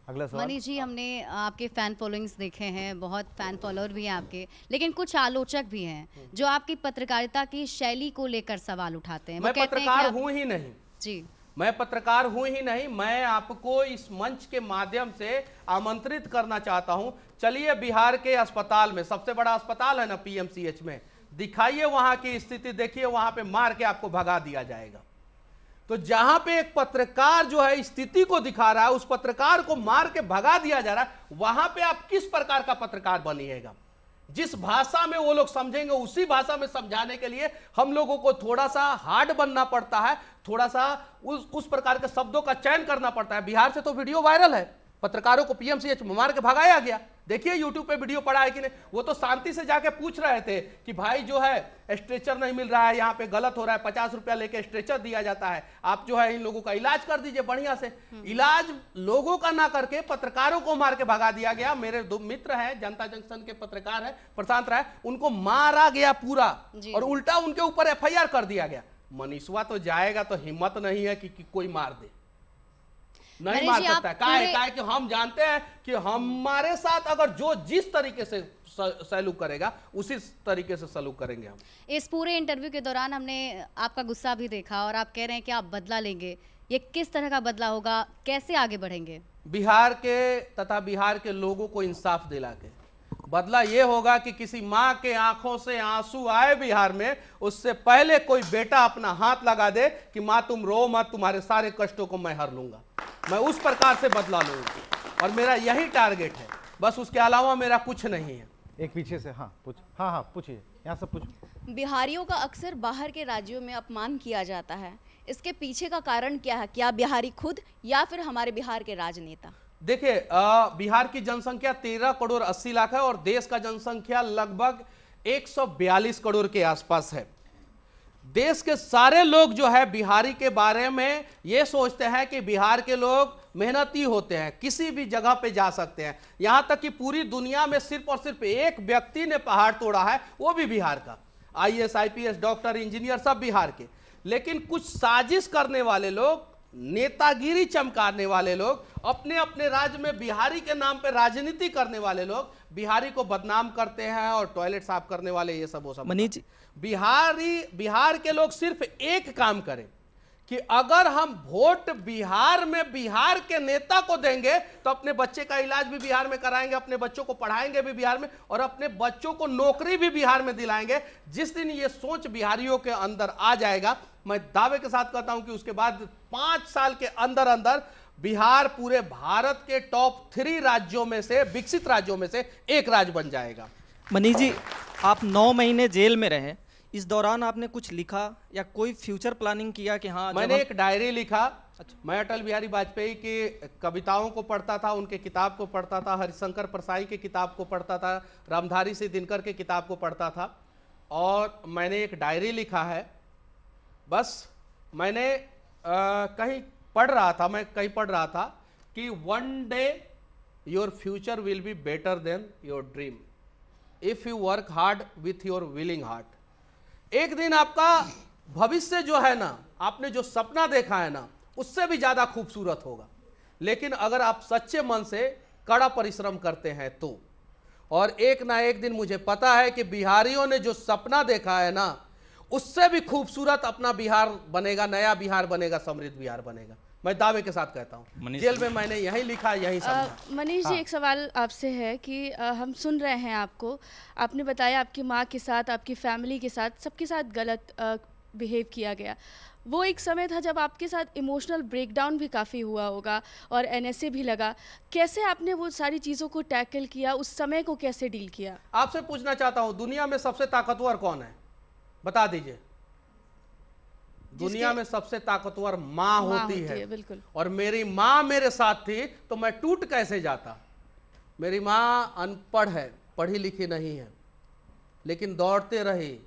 S2: अगला सवाल मनीष जी हमने आपके फैन फॉलोइंग्स देखे हैं बहुत फैन फॉलोअर भी हैं आपके लेकिन कुछ आलोचक भी हैं हम्म। जो आपकी पत्रकारिता की शैली को लेकर सवाल उठाते हैं मैं पत्रकार हूँ ही नहीं जी मैं पत्रकार हूँ ही नहीं मैं आपको इस मंच के माध्यम से आमंत्रित करना चाहता हूँ चलिए बिहार के अस्पताल में सबसे बड़ा अस्पताल है ना पीएमसीएच में दिखाइए वहाँ की स्थिति देखिए वहाँ पे मार के आपको भगा दिया जाएगा तो जहां पे एक पत्रकार जो है स्थिति को दिखा रहा है उस पत्रकार को मार के भगा दिया जा रहा है वहां पे आप किस प्रकार का पत्रकार बनिएगा जिस भाषा में वो लोग समझेंगे उसी भाषा में समझाने के लिए हम लोगों को थोड़ा सा हार्ड बनना पड़ता है थोड़ा सा उस उस प्रकार के शब्दों का चयन करना पड़ता है बिहार से तो वीडियो वायरल है पत्रकारों को पीएमसीएच मार के भगाया गया देखिए यूट्यूब पे वीडियो पड़ा है कि नहीं वो तो शांति से जाके पूछ रहे थे कि भाई जो है स्ट्रेचर नहीं मिल रहा है यहाँ पे गलत हो रहा है पचास रुपया लेके स्ट्रेचर दिया जाता है आप जो है इन लोगों का इलाज कर दीजिए बढ़िया से हम्म। इलाज लोगों का ना करके पत्रकारों को मार के भगा दिया गया मेरे दो मित्र है जनता जंक्शन के पत्रकार है प्रशांत राय उनको मारा गया पूरा और उल्टा उनके ऊपर एफ कर दिया गया मनीषवा तो जाएगा तो हिम्मत नहीं है कि कोई मार दे नहीं मार सकता काहे काहे कि हम जानते हैं कि हमारे साथ अगर जो जिस तरीके से सलूक करेगा उसी तरीके से सलूक करेंगे हम इस पूरे इंटरव्यू के दौरान हमने आपका गुस्सा भी देखा और आप कह रहे हैं कि आप बदला लेंगे ये किस तरह का बदला होगा कैसे आगे बढ़ेंगे बिहार के तथा बिहार के लोगों को इंसाफ दिला के बदला ये होगा कि किसी माँ के आंखों से आंसू आए बिहार में उससे पहले कोई बेटा अपना हाथ लगा दे कि माँ तुम रो मत तुम्हारे सारे कष्टों को मैं हर लूंगा मैं उस प्रकार से बदला लूंगा और मेरा यही टारगेट है बस उसके अलावा मेरा कुछ नहीं है एक पीछे से हाँ पूछ हाँ हाँ पूछिए यहाँ सब पूछ बिहारियों का अक्सर बाहर के राज्यों में अपमान किया जाता है इसके पीछे का कारण क्या है क्या बिहारी खुद या फिर हमारे बिहार के राजनेता देखिए बिहार की जनसंख्या तेरह करोड़ अस्सी लाख है और देश का जनसंख्या लगभग 142 करोड़ के आसपास है देश के सारे लोग जो है बिहारी के बारे में ये सोचते हैं कि बिहार के लोग मेहनती होते हैं किसी भी जगह पे जा सकते हैं यहाँ तक कि पूरी दुनिया में सिर्फ और सिर्फ एक व्यक्ति ने पहाड़ तोड़ा है वो भी बिहार का आई एस डॉक्टर इंजीनियर सब बिहार के लेकिन कुछ साजिश करने वाले लोग नेतागिरी चमकाने वाले लोग अपने अपने राज्य में बिहारी के नाम पर राजनीति करने वाले लोग बिहारी को बदनाम करते हैं और टॉयलेट साफ करने वाले ये सब वो सब मनीष बिहारी बिहार के लोग सिर्फ एक काम करें कि अगर हम वोट बिहार में बिहार के नेता को देंगे तो अपने बच्चे का इलाज भी बिहार में कराएंगे अपने बच्चों को पढ़ाएंगे भी बिहार में और अपने बच्चों को नौकरी भी बिहार में दिलाएंगे जिस दिन ये सोच बिहारियों के अंदर आ जाएगा मैं दावे के साथ कहता हूं कि उसके बाद पांच साल के अंदर अंदर बिहार पूरे भारत के टॉप थ्री राज्यों में से विकसित राज्यों में से एक राज्य बन जाएगा मनीष जी आप नौ महीने जेल में रहें इस दौरान आपने कुछ लिखा या कोई फ्यूचर प्लानिंग किया कि हाँ मैंने एक डायरी लिखा अच्छा। मैं अटल बिहारी वाजपेयी की कविताओं को पढ़ता था उनके किताब को पढ़ता था हरिशंकर प्रसाई की किताब को पढ़ता था रामधारी सिंह दिनकर के किताब को पढ़ता था और मैंने एक डायरी लिखा है बस मैंने आ, कहीं पढ़ रहा था मैं कहीं पढ़ रहा था कि one day your future will be better than your dream if you work hard with your willing heart एक दिन आपका भविष्य जो है ना आपने जो सपना देखा है ना उससे भी ज़्यादा खूबसूरत होगा लेकिन अगर आप सच्चे मन से कड़ा परिश्रम करते हैं तो और एक ना एक दिन मुझे पता है कि बिहारियों ने जो सपना देखा है ना उससे भी खूबसूरत अपना बिहार बनेगा नया बिहार बनेगा समृद्ध बिहार बनेगा मैं दावे के साथ कहता हूँ जेल में मैंने यही लिखा यही समझा मनीष जी हाँ। एक सवाल आपसे है कि आ, हम सुन रहे हैं आपको आपने बताया आपकी माँ के साथ आपकी फैमिली के साथ सबके साथ गलत बिहेव किया गया वो एक समय था जब आपके साथ इमोशनल ब्रेकडाउन भी काफ़ी हुआ होगा और एनएसए भी लगा कैसे आपने वो सारी चीज़ों को टैकल किया उस समय को कैसे डील किया आपसे पूछना चाहता हूँ दुनिया में सबसे ताकतवर कौन है बता दीजिए दुनिया में सबसे ताकतवर माँ होती, होती है, है बिल्कुल और मेरी माँ मेरे साथ थी तो मैं टूट कैसे जाता मेरी माँ अनपढ़ है पढ़ी लिखी नहीं है लेकिन दौड़ते रही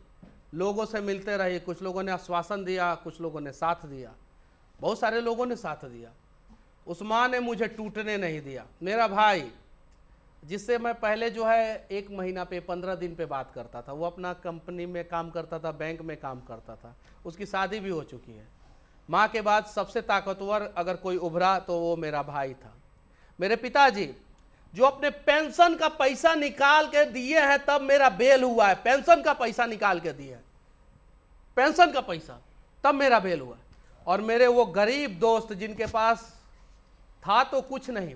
S2: लोगों से मिलते रही कुछ लोगों ने आश्वासन दिया कुछ लोगों ने साथ दिया बहुत सारे लोगों ने साथ दिया उस माँ ने मुझे टूटने नहीं दिया मेरा भाई जिससे मैं पहले जो है एक महीना पे पंद्रह दिन पे बात करता था वो अपना कंपनी में काम करता था बैंक में काम करता था उसकी शादी भी हो चुकी है माँ के बाद सबसे ताकतवर अगर कोई उभरा तो वो मेरा भाई था मेरे पिताजी जो अपने पेंशन का पैसा निकाल के दिए हैं तब मेरा बेल हुआ है पेंशन का पैसा निकाल के दिए पेंशन का पैसा तब मेरा बेल हुआ और मेरे वो गरीब दोस्त जिनके पास था तो कुछ नहीं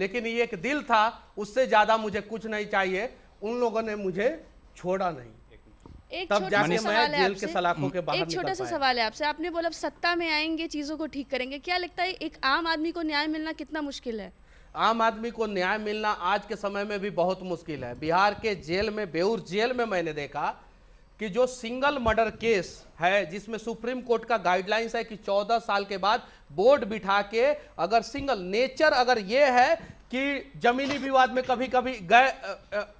S2: लेकिन ये एक दिल था उससे ज़्यादा मुझे कुछ नहीं चाहिए उन लोगों ने मुझे छोड़ा नहीं एक छोटा सा सवाल है आपसे एक छोटा सा सवाल है आपसे आपने बोला सत्ता में आएंगे चीज़ों को ठीक करेंगे क्या लगता है एक आम आदमी को न्याय मिलना कितना मुश्किल है आम आदमी को न्याय मिलना आज के समय में भी बहुत मुश्किल है बिहार के जेल में बेऊर जेल में मैंने देखा कि जो सिंगल मर्डर केस है जिसमें सुप्रीम कोर्ट का गाइडलाइंस है कि 14 साल के बाद बोर्ड बिठा के अगर सिंगल नेचर अगर ये है कि जमीनी विवाद में कभी कभी गए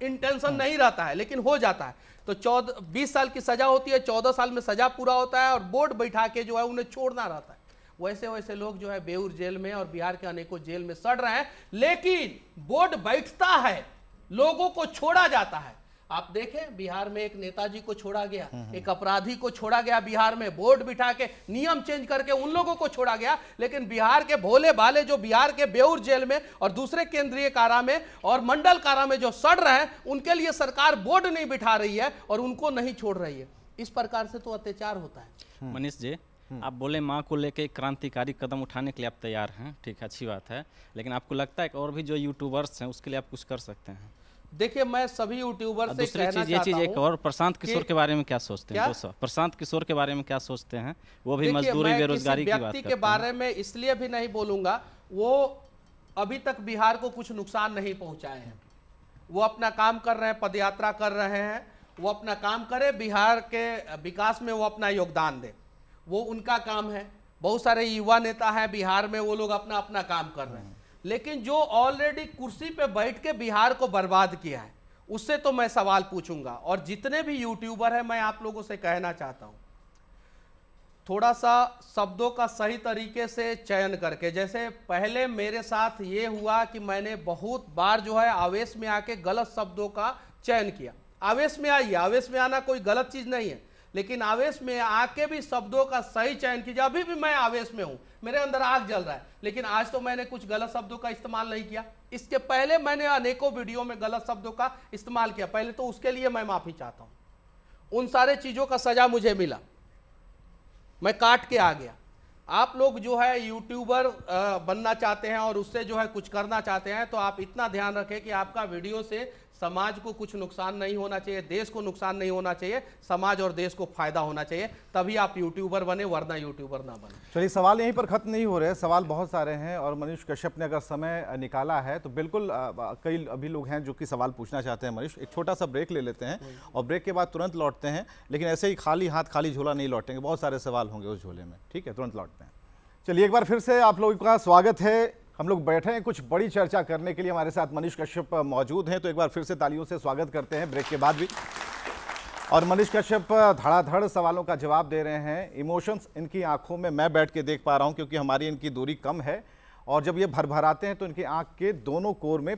S2: इंटेंशन हाँ। नहीं रहता है लेकिन हो जाता है तो चौदह बीस साल की सजा होती है चौदह साल में सजा पूरा होता है और बोर्ड बैठा के जो है उन्हें छोड़ना रहता है वैसे वैसे लोग जो है बेऊर जेल में और बिहार के अनेकों जेल में सड़ रहे हैं लेकिन बोर्ड बैठता है लोगों को छोड़ा जाता है आप देखें बिहार में एक नेताजी को छोड़ा गया हम्म, हम्म। एक अपराधी को छोड़ा गया बिहार में बोर्ड बिठा के नियम चेंज करके उन लोगों को छोड़ा गया लेकिन बिहार के भोले भाले जो बिहार के बेउर जेल में और दूसरे केंद्रीय कारा में और मंडल कारा में जो सड़ रहे हैं उनके लिए सरकार बोर्ड नहीं बिठा रही है और उनको नहीं छोड़ रही है इस प्रकार से तो अत्याचार होता है
S1: हम्म। मनीष जी आप बोले माँ को लेके क्रांतिकारी कदम उठाने के लिए आप तैयार हैं ठीक है अच्छी बात है लेकिन आपको लगता है कि और भी जो यूट्यूबर्स हैं उसके लिए आप कुछ कर सकते हैं
S2: देखिए मैं सभी यूट्यूबर से दूसरी चीज ये चीज एक और प्रशांत किशोर के बारे
S1: में क्या सोचते हैं दोस्तों प्रशांत किशोर के बारे में क्या सोचते हैं वो भी मजदूरी बेरोजगारी की बात के बारे
S2: में इसलिए भी नहीं बोलूंगा वो अभी तक बिहार को कुछ नुकसान नहीं पहुंचाए हैं वो अपना काम कर रहे हैं पदयात्रा कर रहे हैं वो अपना काम करे बिहार के विकास में वो अपना योगदान दे वो उनका काम है बहुत सारे युवा नेता हैं बिहार में वो लोग अपना अपना काम कर रहे हैं लेकिन जो ऑलरेडी कुर्सी पे बैठ के बिहार को बर्बाद किया है उससे तो मैं सवाल पूछूंगा और जितने भी यूट्यूबर हैं मैं आप लोगों से कहना चाहता हूं थोड़ा सा शब्दों का सही तरीके से चयन करके जैसे पहले मेरे साथ ये हुआ कि मैंने बहुत बार जो है आवेश में आके गलत शब्दों का चयन किया आवेश में आइए आवेश में आना कोई गलत चीज़ नहीं है लेकिन आवेश में आके भी शब्दों का सही चयन कीजिए अभी भी मैं आवेश में हूं मेरे अंदर आग जल रहा है लेकिन आज तो मैंने कुछ गलत शब्दों का इस्तेमाल नहीं किया इसके पहले मैंने अनेकों वीडियो में गलत शब्दों का इस्तेमाल किया पहले तो उसके लिए मैं माफ़ी चाहता हूं उन सारे चीज़ों का सजा मुझे मिला मैं काट के आ गया आप लोग जो है यूट्यूबर बनना चाहते हैं और उससे जो है कुछ करना चाहते हैं तो आप इतना ध्यान रखें कि आपका वीडियो से समाज को कुछ नुकसान नहीं होना चाहिए देश को नुकसान नहीं होना चाहिए समाज और देश को फायदा होना चाहिए तभी आप यूट्यूबर बने वरना यूट्यूबर ना बने
S1: चलिए सवाल यहीं पर खत्म नहीं हो रहे सवाल बहुत सारे हैं और मनीष कश्यप ने अगर समय निकाला है तो बिल्कुल कई अभी लोग हैं जो कि सवाल पूछना चाहते हैं मनीष एक छोटा सा ब्रेक ले लेते हैं और ब्रेक के बाद तुरंत लौटते हैं लेकिन ऐसे ही खाली हाथ खाली झोला नहीं लौटेंगे बहुत सारे सवाल होंगे उस झोले में ठीक है तुरंत लौटते हैं चलिए एक बार फिर से आप लोगों का स्वागत है हम लोग बैठे हैं कुछ बड़ी चर्चा करने के लिए हमारे साथ मनीष कश्यप मौजूद हैं तो एक बार फिर से तालियों से स्वागत करते हैं ब्रेक के बाद भी और मनीष कश्यप धड़ाधड़ सवालों का जवाब दे रहे हैं इमोशंस इनकी आंखों में मैं बैठ के देख पा रहा हूं क्योंकि हमारी इनकी दूरी कम है और जब ये भरभराते हैं तो इनकी आँख के दोनों कोर में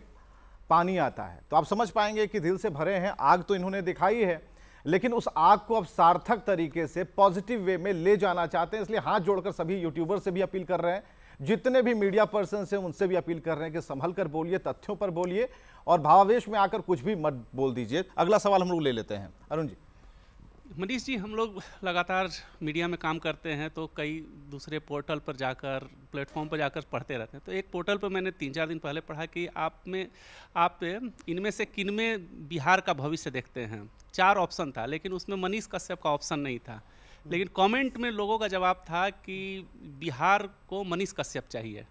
S1: पानी आता है तो आप समझ पाएंगे कि दिल से भरे हैं आग तो इन्होंने दिखाई है लेकिन उस आग को अब सार्थक तरीके से पॉजिटिव वे में ले जाना चाहते हैं इसलिए हाथ जोड़कर सभी यूट्यूबर से भी अपील कर रहे हैं जितने भी मीडिया पर्सन हैं उनसे भी अपील कर रहे हैं कि संभल कर बोलिए तथ्यों पर बोलिए और भावावेश में आकर कुछ भी मत बोल दीजिए अगला सवाल हम लोग ले लेते हैं
S2: अरुण जी मनीष जी हम लोग लगातार मीडिया में काम करते हैं तो कई दूसरे पोर्टल पर जाकर प्लेटफॉर्म पर जाकर पढ़ते रहते हैं तो एक पोर्टल पर मैंने तीन चार दिन पहले पढ़ा कि आप में आप इनमें से किन में बिहार का भविष्य देखते हैं चार ऑप्शन था लेकिन उसमें मनीष कश्यप का ऑप्शन नहीं था लेकिन कमेंट में लोगों का जवाब था कि बिहार को मनीष कश्यप चाहिए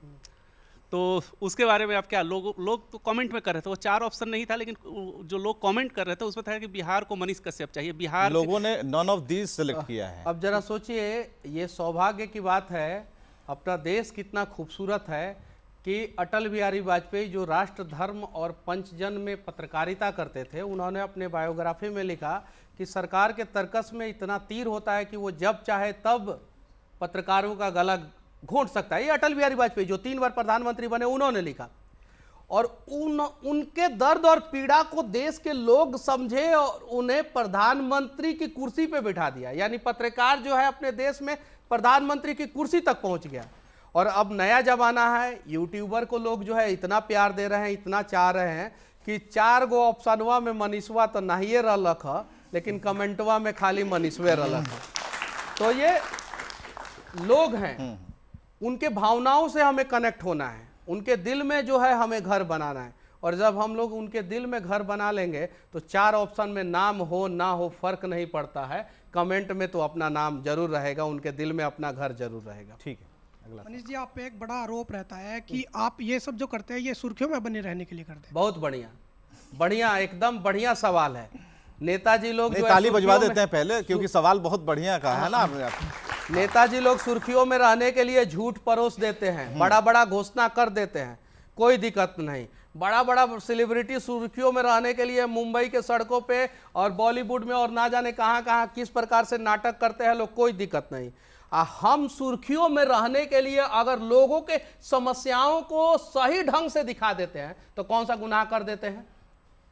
S2: तो उसके बारे में आप क्या लोग लोग तो कमेंट में कर रहे थे वो चार ऑप्शन नहीं था लेकिन जो लोग कमेंट कर रहे थे उसमें था कि बिहार को मनीष कश्यप चाहिए बिहार लोगों ने
S1: नॉन ऑफ दीज सेलेक्ट किया
S2: है अब जरा सोचिए ये सौभाग्य की बात है अपना देश कितना खूबसूरत है कि अटल बिहारी वाजपेयी जो राष्ट्र धर्म और पंचजन में पत्रकारिता करते थे उन्होंने अपने बायोग्राफी में लिखा कि सरकार के तर्कस में इतना तीर होता है कि वो जब चाहे तब पत्रकारों का गला घोंट सकता है ये अटल बिहारी वाजपेयी जो तीन बार प्रधानमंत्री बने उन्होंने लिखा और उन उनके दर्द और पीड़ा को देश के लोग समझे और उन्हें प्रधानमंत्री की कुर्सी पर बिठा दिया यानी पत्रकार जो है अपने देश में प्रधानमंत्री की कुर्सी तक पहुंच गया और अब नया जमाना है यूट्यूबर को लोग जो है इतना प्यार दे रहे हैं इतना चाह रहे हैं कि चार गो ऑप्शनवा में मनीषवा तो नहीं रख है लेकिन कमेंटवा में खाली मनीषवे है तो ये लोग हैं हम्म। उनके भावनाओं से हमें कनेक्ट होना है उनके दिल में जो है हमें घर बनाना है और जब हम लोग उनके दिल में घर बना लेंगे तो चार ऑप्शन में नाम हो ना हो फर्क नहीं पड़ता है कमेंट में तो अपना नाम जरूर रहेगा उनके दिल में अपना घर जरूर रहेगा ठीक है मनीष जी आप पे एक बड़ा आरोप रहता है कि आप ये सब जो करते हैं ये सुर्खियों में बने रहने के लिए करते हैं बहुत बढ़िया बढ़िया एकदम बढ़िया सवाल है नेताजी लोग ताली बजवा देते हैं पहले क्योंकि सवाल बहुत बढ़िया का है ना हाँ। आपने नेताजी लोग सुर्खियों में रहने के लिए झूठ परोस देते हैं हम्म। बड़ा बड़ा घोषणा कर देते हैं कोई दिक्कत नहीं बड़ा बड़ा सेलिब्रिटी सुर्खियों में रहने के लिए मुंबई के सड़कों पे और बॉलीवुड में और ना जाने कहाँ कहाँ किस प्रकार से नाटक करते हैं लोग कोई दिक्कत नहीं आ हम सुर्खियों में रहने के लिए अगर लोगों के समस्याओं को सही ढंग से दिखा देते हैं तो कौन सा गुनाह कर देते हैं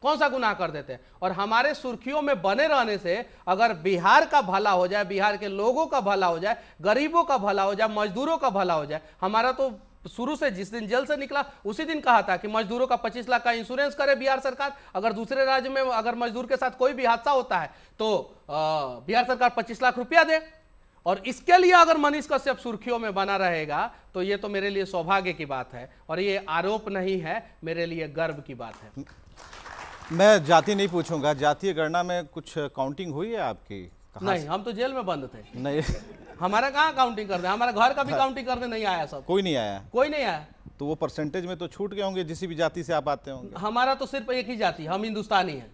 S2: कौन सा गुनाह कर देते हैं और हमारे सुर्खियों में बने रहने से अगर बिहार का भला हो जाए बिहार के लोगों का भला हो जाए गरीबों का भला हो जाए मजदूरों का भला हो जाए हमारा तो शुरू से जिस दिन जेल से निकला उसी दिन कहा था कि मजदूरों का 25 लाख का इंश्योरेंस करे बिहार सरकार अगर दूसरे राज्य में अगर मजदूर के साथ कोई भी हादसा होता है तो बिहार सरकार पच्चीस लाख रुपया दे और इसके लिए अगर मनीष कश्यप सुर्खियों में बना रहेगा तो ये तो मेरे लिए सौभाग्य की बात है और ये आरोप नहीं है मेरे लिए गर्व की बात है
S1: मैं जाति नहीं पूछूंगा जातीय गणना में कुछ काउंटिंग हुई है आपकी नहीं हम
S2: तो जेल में बंद थे
S1: नहीं (laughs)
S2: हमारा कहाँ काउंटिंग करते हमारे घर का भी काउंटिंग हाँ। करने नहीं आया सब कोई नहीं आया कोई नहीं आया
S1: तो वो परसेंटेज में तो छूट गए होंगे जिस भी जाति से आप आते होंगे
S2: हमारा तो सिर्फ एक ही जाति हम हिंदुस्तानी है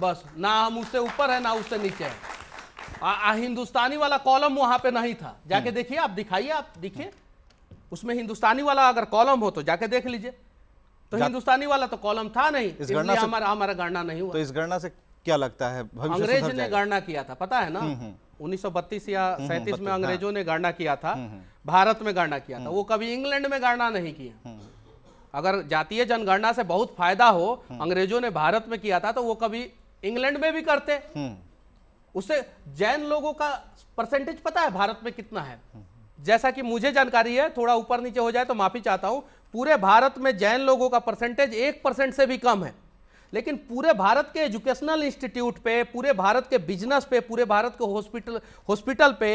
S2: बस ना हम उससे ऊपर है ना उससे नीचे है आ, आ, हिंदुस्तानी वाला कॉलम वहां पे नहीं था जाके हम्म। देखिए आप दिखाइए आप देखिए उसमें हिंदुस्तानी वाला अगर कॉलम हो तो जाके देख लीजिए तो हिंदुस्तानी वाला तो कॉलम था नहीं इस गणना हमारा हमारा गणना नहीं हुआ तो इस गणना से क्या
S1: लगता है अंग्रेज ने
S2: गणना किया था पता है ना हम्म, हम्म। उन्नीस या हम्म, सैतीस में हाँ। अंग्रेजों ने गणना किया था भारत में गणना किया था वो कभी इंग्लैंड में गणना नहीं किया अगर जातीय जनगणना से बहुत फायदा हो अंग्रेजों ने भारत में किया था तो वो कभी इंग्लैंड में भी करते उससे जैन लोगों का परसेंटेज पता है भारत में कितना है जैसा कि मुझे जानकारी है थोड़ा ऊपर नीचे हो जाए तो माफी चाहता हूं पूरे भारत में जैन लोगों का परसेंटेज एक परसेंट से भी कम है लेकिन पूरे भारत के एजुकेशनल इंस्टीट्यूट पे पूरे भारत के बिजनेस पे पूरे भारत के हॉस्पिटल हॉस्पिटल पे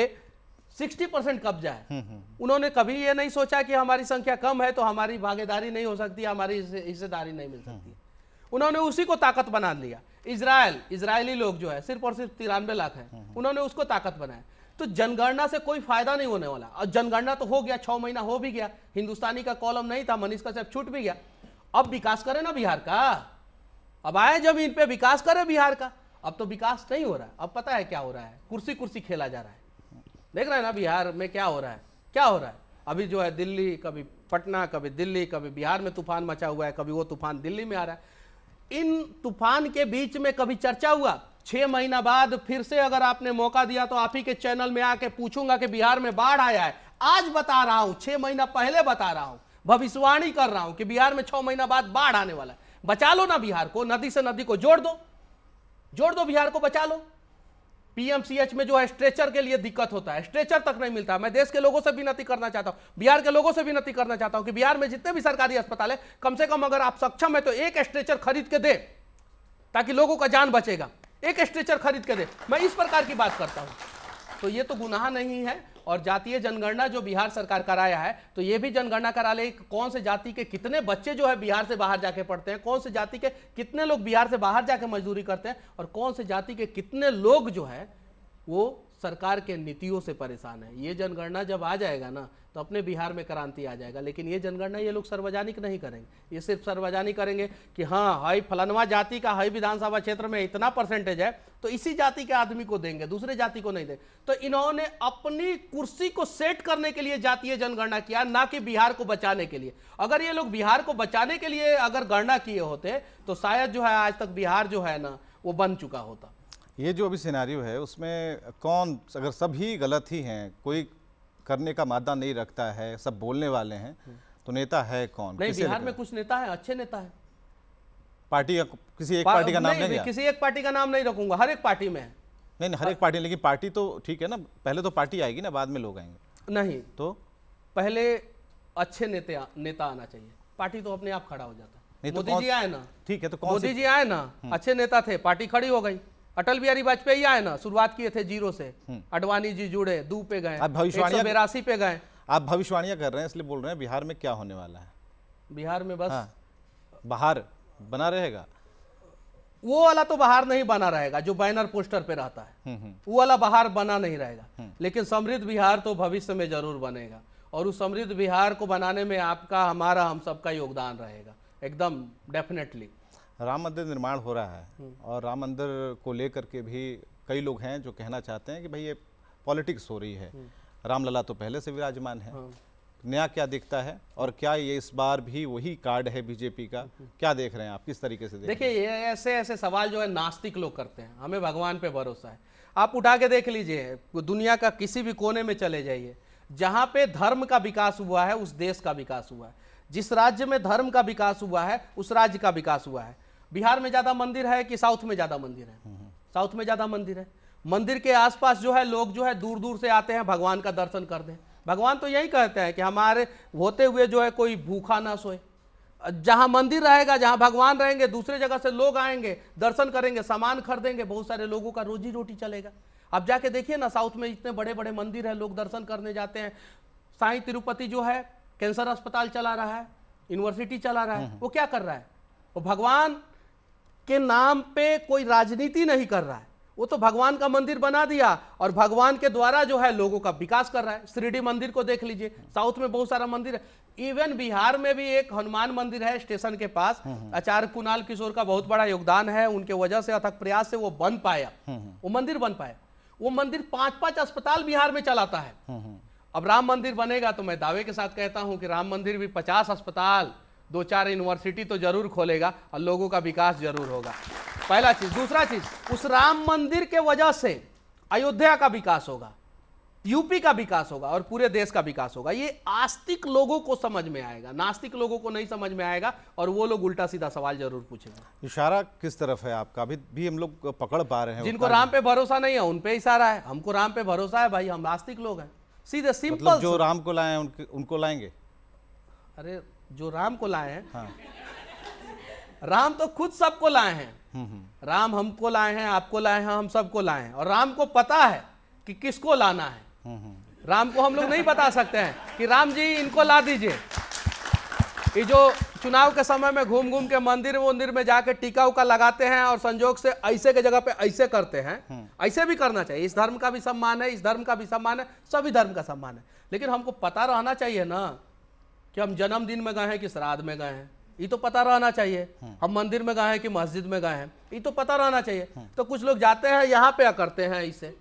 S2: 60 परसेंट कब्जा है हम्म, हम्म, हम्म। उन्होंने कभी ये नहीं सोचा कि हमारी संख्या कम है तो हमारी भागीदारी नहीं हो सकती हमारी हिस्सेदारी नहीं मिल सकती उन्होंने उसी को ताकत बना लिया इसराइल इसराइली लोग जो है सिर्फ और सिर्फ तिरानवे लाख है उन्होंने उसको ताकत बनाया तो जनगणना से कोई फायदा नहीं होने वाला और जनगणना तो हो गया छह महीना हो भी गया हिंदुस्तानी का कॉलम नहीं था मनीष का सब छूट भी गया अब विकास करे ना बिहार का अब आए जमीन पे विकास करे बिहार का अब तो विकास नहीं हो रहा है अब पता है क्या हो रहा है कुर्सी कुर्सी खेला जा रहा है देख रहे हैं ना बिहार में क्या हो रहा है क्या हो रहा है अभी जो है दिल्ली कभी पटना कभी दिल्ली कभी बिहार में तूफान मचा हुआ है कभी वो तूफान दिल्ली में आ रहा है इन तूफान के बीच में कभी चर्चा हुआ छह महीना बाद फिर से अगर आपने मौका दिया तो आप ही के चैनल में आके पूछूंगा कि बिहार में बाढ़ आया है आज बता रहा हूं छह महीना पहले बता रहा हूं भविष्यवाणी कर रहा हूं कि बिहार में छह महीना बाद बाढ़ आने वाला है बचा लो ना बिहार को नदी से नदी को जोड़ दो जोड़ दो बिहार को बचा लो पीएमसीएच में जो है स्ट्रेचर के लिए दिक्कत होता है स्ट्रेचर तक नहीं मिलता मैं देश के लोगों से विनती करना चाहता हूं बिहार के लोगों से विनती करना चाहता हूं कि बिहार में जितने भी सरकारी अस्पताल है कम से कम अगर आप सक्षम है तो एक स्ट्रेचर खरीद के दे ताकि लोगों का जान बचेगा एक स्ट्रेचर खरीद के दे मैं इस प्रकार की बात करता हूँ तो ये तो गुनाह नहीं है और जातीय जनगणना जो बिहार सरकार कराया है तो ये भी जनगणना करा ले कौन से जाति के कितने बच्चे जो है बिहार से बाहर जाके पढ़ते हैं कौन से जाति के कितने लोग बिहार से बाहर जाके मजदूरी करते हैं और कौन से जाति के कितने लोग जो है वो सरकार के नीतियों से परेशान है ये जनगणना जब आ जाएगा ना तो अपने बिहार में क्रांति आ जाएगा लेकिन ये जनगणना ये लोग सार्वजनिक नहीं करेंगे ये सिर्फ सार्वजनिक करेंगे कि हाँ हई फलनवा जाति का हई विधानसभा क्षेत्र में इतना परसेंटेज है तो इसी जाति के आदमी को देंगे दूसरे जाति को नहीं देंगे तो इन्होंने अपनी कुर्सी को सेट करने के लिए जातीय जनगणना किया ना कि बिहार को बचाने के लिए अगर ये लोग बिहार को बचाने के लिए अगर गणना किए होते तो शायद जो है आज तक बिहार जो है ना वो बन चुका होता
S1: ये जो अभी सिनारियो है उसमें कौन अगर सभी गलत ही हैं कोई करने का मादा नहीं रखता है सब बोलने वाले हैं हम्म। तो नेता है कौन नहीं बिहार में
S2: कुछ नेता है अच्छे नेता है
S1: पार्टी का किसी एक पार्टी का नाम नहीं, नहीं किसी
S2: एक पार्टी का नाम नहीं रखूंगा हर एक पार्टी में नहीं
S1: नहीं हर एक पार्टी लेकिन पार्टी तो ठीक है ना पहले तो पार्टी आएगी ना बाद में लोग आएंगे
S2: नहीं तो पहले अच्छे नेता नेता आना चाहिए पार्टी तो अपने आप खड़ा हो जाता है तो मोदी जी आए ना
S1: ठीक है तो मोदी जी आए ना हम्म। अच्छे
S2: नेता थे पार्टी खड़ी हो गई अटल बिहारी वाजपेयी आए ना शुरुआत किए थे जीरो से हम्म। अडवाणी जी जुड़े दो पे गए भविष्यवाणी बेरासी पे गए
S1: आप भविष्यवाणियां कर रहे हैं इसलिए बोल रहे हैं बिहार में क्या होने वाला है
S2: बिहार में बस हाँ,
S1: बाहर बना रहेगा
S2: वो वाला तो बाहर नहीं बना रहेगा जो बैनर पोस्टर पे रहता है हम्म, हम्म। वो वाला बाहर बना नहीं रहेगा लेकिन समृद्ध बिहार तो भविष्य में जरूर बनेगा और उस समृद्ध बिहार को बनाने में आपका हमारा हम सबका योगदान रहेगा एकदम डेफिनेटली
S1: राम मंदिर निर्माण हो रहा है हम्म। और राम मंदिर को लेकर के भी कई लोग हैं जो कहना चाहते हैं कि भाई ये पॉलिटिक्स हो रही है हम्म। रामलला तो पहले से विराजमान है हाँ। नया क्या दिखता है और क्या ये इस बार भी वही कार्ड है बीजेपी का हम्म। क्या देख रहे हैं आप किस तरीके से देखिए
S2: ये ऐसे ऐसे सवाल जो है नास्तिक लोग करते हैं हमें भगवान पे भरोसा है आप उठा के देख लीजिए दुनिया का किसी भी कोने में चले जाइए जहाँ पे धर्म का विकास हुआ है उस देश का विकास हुआ है जिस राज्य में धर्म का विकास हुआ है उस राज्य का विकास हुआ है बिहार में ज़्यादा मंदिर है कि साउथ में ज़्यादा मंदिर है हम्म, हम्म। साउथ में ज़्यादा मंदिर है मंदिर के आसपास जो है लोग जो है दूर दूर से आते हैं भगवान का दर्शन कर दें भगवान तो यही कहते हैं कि हमारे होते हुए जो है कोई भूखा ना सोए जहाँ मंदिर रहेगा जहाँ भगवान रहेंगे दूसरे जगह से लोग आएंगे दर्शन करेंगे सामान खरीदेंगे बहुत सारे लोगों का रोजी रोटी चलेगा अब जाके देखिए ना साउथ में इतने बड़े बड़े मंदिर है लोग दर्शन करने जाते हैं साई तिरुपति जो है कैंसर अस्पताल चला रहा है यूनिवर्सिटी चला रहा है हम्म, वो क्या कर रहा है वो भगवान के नाम पे कोई राजनीति नहीं कर रहा है वो तो भगवान का मंदिर बना दिया और भगवान के द्वारा जो है लोगों का विकास कर रहा है श्रीडी मंदिर को देख लीजिए साउथ में बहुत सारा मंदिर है इवन बिहार में भी एक हनुमान मंदिर है स्टेशन के पास आचार्य हम्म, हम्म। कुणाल किशोर का बहुत बड़ा योगदान है उनके वजह से अथक प्रयास से वो बन पाया हम्म, वो मंदिर बन पाया वो मंदिर पांच पांच अस्पताल बिहार में चलाता है अब राम मंदिर बनेगा तो मैं दावे के साथ कहता हूं कि राम मंदिर भी पचास अस्पताल दो चार यूनिवर्सिटी तो जरूर खोलेगा और लोगों का विकास जरूर होगा पहला चीज दूसरा चीज उस राम मंदिर के वजह से अयोध्या का विकास होगा यूपी का विकास होगा और पूरे देश का विकास होगा ये आस्तिक लोगों को समझ में आएगा नास्तिक लोगों को नहीं समझ में आएगा और वो लोग उल्टा सीधा सवाल जरूर पूछेंगे
S1: इशारा किस तरफ है आपका अभी भी हम लोग पकड़ पा रहे हैं जिनको राम पे
S2: भरोसा नहीं है उन पे इशारा है हमको राम पे भरोसा है भाई हम आस्तिक लोग हैं सीधे मतलब सिंपल मतलब जो राम
S1: को लाए उनको लाएंगे
S2: अरे जो राम को लाए हैं हाँ। राम तो खुद सबको लाए हैं हम्म, हम्म। राम हमको लाए हैं आपको लाए हैं हम सबको लाए हैं और राम को पता है कि किसको लाना है हम्म, राम को हम लोग नहीं बता सकते हैं कि राम जी इनको ला दीजिए ये जो चुनाव के समय में घूम घूम के मंदिर वंदिर में जाके टीका उका लगाते हैं और संजोग से ऐसे के जगह पे ऐसे करते हैं ऐसे भी करना चाहिए इस धर्म का भी सम्मान है इस धर्म का भी सम्मान है सभी धर्म का सम्मान है लेकिन हमको पता रहना चाहिए ना कि हम जन्मदिन में गए हैं कि श्राद्ध में गए हैं ये तो पता रहना चाहिए हम्म। हम मंदिर में गए हैं कि मस्जिद में गए हैं ये तो पता रहना चाहिए हम्म। तो कुछ लोग जाते हैं यहाँ पे करते हैं इसे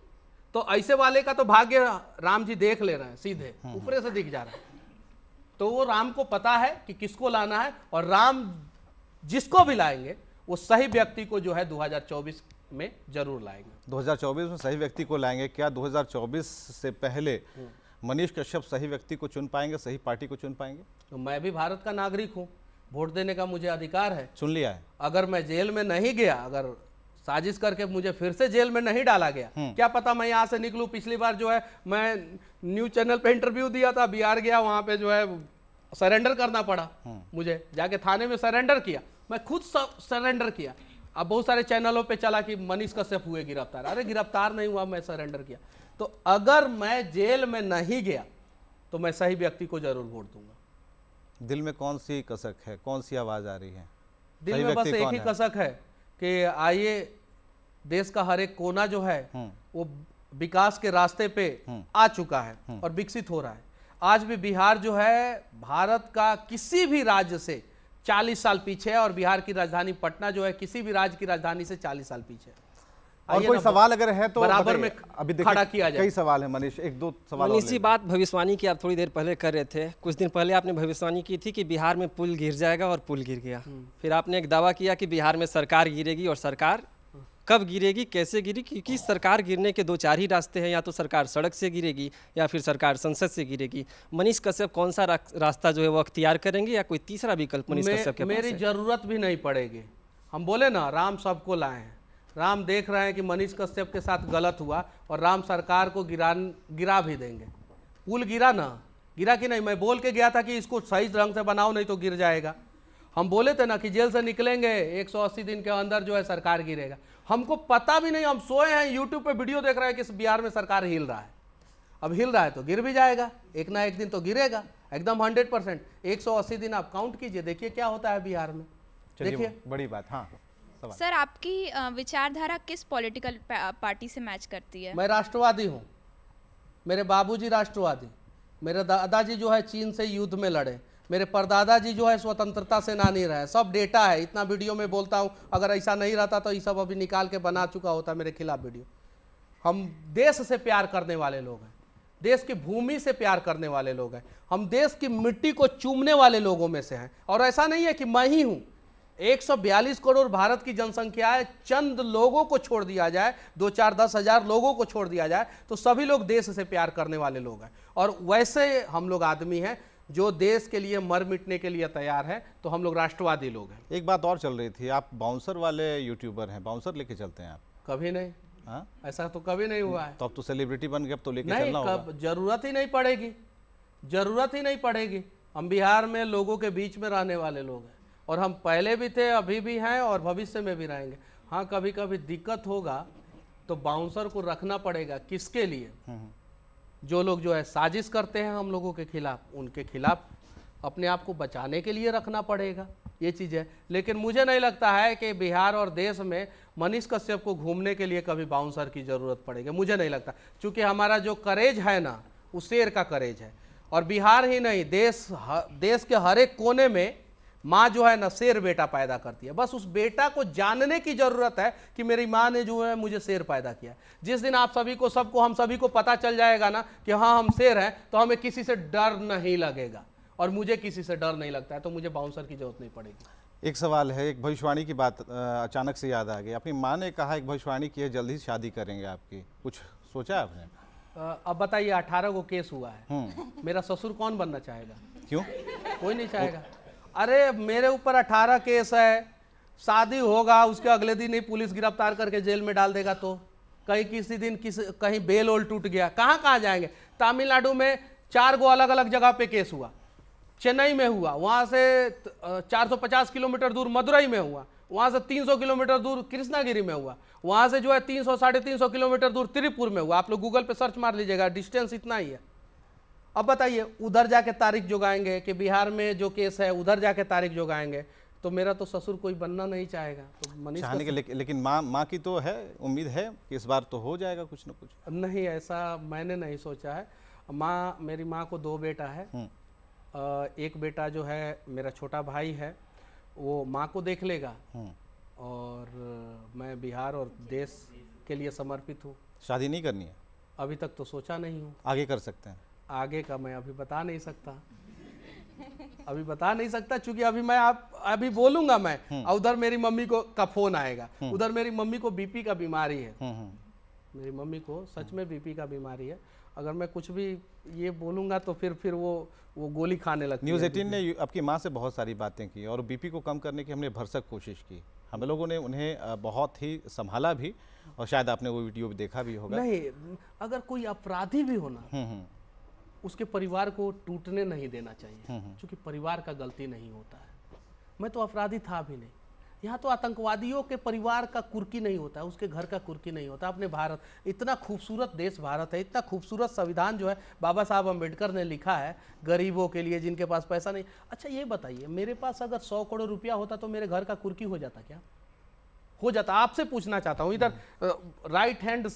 S2: तो ऐसे वाले का तो भाग्य राम जी देख ले रहे हैं सीधे हम्म, ऊपरे से दिख जा रहा है तो वो राम को पता है कि किसको लाना है और राम जिसको भी लाएंगे वो सही व्यक्ति को जो है 2024 में जरूर लाएंगे
S1: 2024 में सही व्यक्ति को लाएंगे क्या 2024 से पहले मनीष कश्यप सही व्यक्ति को चुन पाएंगे सही पार्टी को चुन पाएंगे
S2: तो मैं भी भारत का नागरिक हूँ वोट देने का मुझे अधिकार है चुन लिया है अगर मैं जेल में नहीं गया अगर साजिश करके मुझे फिर से जेल में नहीं डाला गया हम्म। क्या पता मैं यहाँ से निकलू पिछली बार जो है मैं न्यूज चैनल पे इंटरव्यू दिया था बिहार गया वहां पे जो है सरेंडर करना पड़ा हम्म। मुझे जाके थाने में सरेंडर किया मैं खुद सरेंडर किया अब बहुत सारे चैनलों पे चला कि मनीष कश्यप हुए गिरफ्तार अरे गिरफ्तार नहीं हुआ मैं सरेंडर किया तो अगर मैं जेल में नहीं गया तो मैं सही व्यक्ति को जरूर वोट दूंगा
S1: दिल में कौन सी कसक है कौन सी आवाज़ आ रही है दिल में बस एक ही कसक
S2: है कि आइए देश का हर एक कोना जो है हम्म। वो विकास के रास्ते पे हम्म। आ चुका है हम्म। और विकसित हो रहा है आज भी बिहार जो है भारत का किसी भी राज्य से 40 साल पीछे है और बिहार की राजधानी पटना जो है किसी भी राज्य की राजधानी से 40 साल पीछे है और कोई सवाल अगर है तो बराबर में अभी खड़ा किया जाए कई
S1: सवाल है मनीष एक दो सवाल मनीष जी बात भविष्यवाणी की आप थोड़ी देर पहले कर रहे थे कुछ दिन पहले आपने भविष्यवाणी की थी कि बिहार में पुल गिर जाएगा और पुल गिर गया हम्म। फिर आपने एक दावा किया कि बिहार में सरकार गिरेगी और सरकार कब गिरेगी कैसे गिरी क्योंकि सरकार गिरने के दो चार ही रास्ते हैं या तो सरकार सड़क से गिरेगी या फिर सरकार संसद से गिरेगी मनीष कश्यप कौन सा रास्ता जो है वो अख्तियार करेंगे या कोई तीसरा
S2: विकल्प मनीष कश्यप के मेरी जरूरत भी नहीं पड़ेगी हम बोले ना राम सबको लाए हैं राम देख रहे हैं कि मनीष कश्यप के साथ गलत हुआ और राम सरकार को गिरा गिरा भी देंगे पुल गिरा ना गिरा कि नहीं मैं बोल के गया था कि इसको सही ढंग से बनाओ नहीं तो गिर जाएगा हम बोले थे ना कि जेल से निकलेंगे 180 दिन के अंदर जो है सरकार गिरेगा हमको पता भी नहीं हम सोए हैं यूट्यूब पे वीडियो देख रहे हैं कि बिहार में सरकार हिल रहा है अब हिल रहा है तो गिर भी जाएगा एक ना एक दिन तो गिरेगा एकदम हंड्रेड परसेंट एक दिन आप काउंट कीजिए देखिए क्या होता है बिहार में देखिए बड़ी बात हाँ सवाल
S1: सर आपकी विचारधारा किस पॉलिटिकल पार्टी से मैच करती है मैं
S2: राष्ट्रवादी हूँ मेरे बाबूजी राष्ट्रवादी मेरे दादाजी जो है चीन से युद्ध में लड़े मेरे परदादा जी जो है स्वतंत्रता से ना नहीं रहे सब डेटा है इतना वीडियो में बोलता हूँ अगर ऐसा नहीं रहता तो ये सब अभी निकाल के बना चुका होता मेरे खिलाफ वीडियो हम देश से प्यार करने वाले लोग हैं देश की भूमि से प्यार करने वाले लोग हैं हम देश की मिट्टी को चूमने वाले लोगों में से हैं और ऐसा नहीं है कि मैं ही हूँ 142 करोड़ भारत की जनसंख्या है चंद लोगों को छोड़ दिया जाए दो चार दस हजार लोगों को छोड़ दिया जाए तो सभी लोग देश से प्यार करने वाले लोग हैं और वैसे हम लोग आदमी हैं जो देश के लिए मर मिटने के लिए तैयार है तो हम लोग राष्ट्रवादी लोग हैं एक बात और चल रही थी आप बाउंसर वाले यूट्यूबर हैं बाउंसर लेके चलते हैं आप कभी नहीं हा? ऐसा तो कभी नहीं हुआ है
S1: तो अब तो सेलिब्रिटी बन गए तो लेके चलना होगा
S2: जरूरत ही नहीं पड़ेगी जरूरत ही नहीं पड़ेगी हम बिहार में लोगों के बीच में रहने वाले लोग हैं और हम पहले भी थे अभी भी हैं और भविष्य में भी रहेंगे हाँ कभी कभी दिक्कत होगा तो बाउंसर को रखना पड़ेगा किसके लिए
S1: हम्म, हम्म।
S2: जो लोग जो है साजिश करते हैं हम लोगों के खिलाफ उनके खिलाफ अपने आप को बचाने के लिए रखना पड़ेगा ये चीज़ है लेकिन मुझे नहीं लगता है कि बिहार और देश में मनीष कश्यप को घूमने के लिए कभी बाउंसर की ज़रूरत पड़ेगी मुझे नहीं लगता क्योंकि हमारा जो करेज है ना वो शेर का करेज है और बिहार ही नहीं देश देश के हर एक कोने में माँ जो है ना शेर बेटा पैदा करती है बस उस बेटा को जानने की ज़रूरत है कि मेरी माँ ने जो है मुझे शेर पैदा किया जिस दिन आप सभी को सबको हम सभी को पता चल जाएगा ना कि हाँ हम शेर हैं तो हमें किसी से डर नहीं लगेगा और मुझे किसी से डर नहीं लगता है तो मुझे बाउंसर की जरूरत नहीं पड़ेगी
S1: एक सवाल है एक भविष्यवाणी की बात अचानक से याद आ गई आपकी माँ ने कहा एक भविष्यवाणी की है जल्दी शादी करेंगे आपकी कुछ सोचा है आपने
S2: अब बताइए अठारह को केस हुआ है हम्म। मेरा ससुर कौन बनना चाहेगा क्यों कोई नहीं चाहेगा अरे मेरे ऊपर अठारह केस है शादी होगा उसके अगले दिन ही पुलिस गिरफ्तार करके जेल में डाल देगा तो कहीं किसी दिन किस कहीं बेल ओल टूट गया कहाँ कहाँ जाएंगे तमिलनाडु में चार गो अलग अलग जगह पे केस हुआ चेन्नई में हुआ वहाँ से 450 किलोमीटर दूर मदुरई में हुआ वहाँ से 300 किलोमीटर दूर कृष्णागिरी में हुआ वहाँ से जो है तीन सौ साढ़े तीन किलोमीटर दूर त्रिपुर में हुआ आप लोग गूगल पर सर्च मार लीजिएगा डिस्टेंस इतना ही है अब बताइए उधर जाके तारीख जोगाएंगे कि बिहार में जो केस है उधर जाके तारीख जोगाएंगे तो मेरा तो ससुर कोई बनना नहीं चाहेगा तो मनीष चाहने के
S1: लेकिन माँ माँ की तो है उम्मीद है कि इस बार तो हो जाएगा कुछ ना कुछ
S2: नहीं ऐसा मैंने नहीं सोचा है माँ मेरी माँ को दो बेटा है हम्म। एक बेटा जो है मेरा छोटा भाई है वो माँ को देख लेगा हम्म। और मैं बिहार और देश के लिए समर्पित हूँ
S1: शादी नहीं करनी है
S2: अभी तक तो सोचा नहीं हूँ आगे कर सकते हैं आगे का मैं अभी बता नहीं सकता अभी बता नहीं सकता क्योंकि अभी मैं आप अभी बोलूंगा मैं हम्म। और उधर मेरी मम्मी को का फोन आएगा हम्म। उधर मेरी मम्मी को बीपी का बीमारी है हम्म, मेरी मम्मी को सच में बीपी का बीमारी है अगर मैं कुछ भी ये बोलूंगा तो फिर फिर वो वो गोली खाने लगती न्यूज़ एटीन
S1: ने आपकी माँ से बहुत सारी बातें की और बीपी को कम करने की हमने भरसक कोशिश की हम लोगों ने उन्हें बहुत ही संभाला भी और शायद आपने वो वीडियो भी देखा भी होगा नहीं
S2: अगर कोई अपराधी भी होना उसके परिवार को टूटने नहीं देना चाहिए हम्म, हम्म। क्योंकि परिवार का गलती नहीं होता है मैं तो अपराधी था भी नहीं यहाँ तो आतंकवादियों के परिवार का कुर्की नहीं होता है उसके घर का कुर्की नहीं होता अपने भारत इतना खूबसूरत देश भारत है इतना खूबसूरत संविधान जो है बाबा साहब अम्बेडकर ने लिखा है गरीबों के लिए जिनके पास पैसा नहीं अच्छा ये बताइए मेरे पास अगर सौ करोड़ रुपया होता तो मेरे घर का कुर्की हो जाता क्या हो जाता आपसे पूछना चाहता हूँ इधर राइट हैंड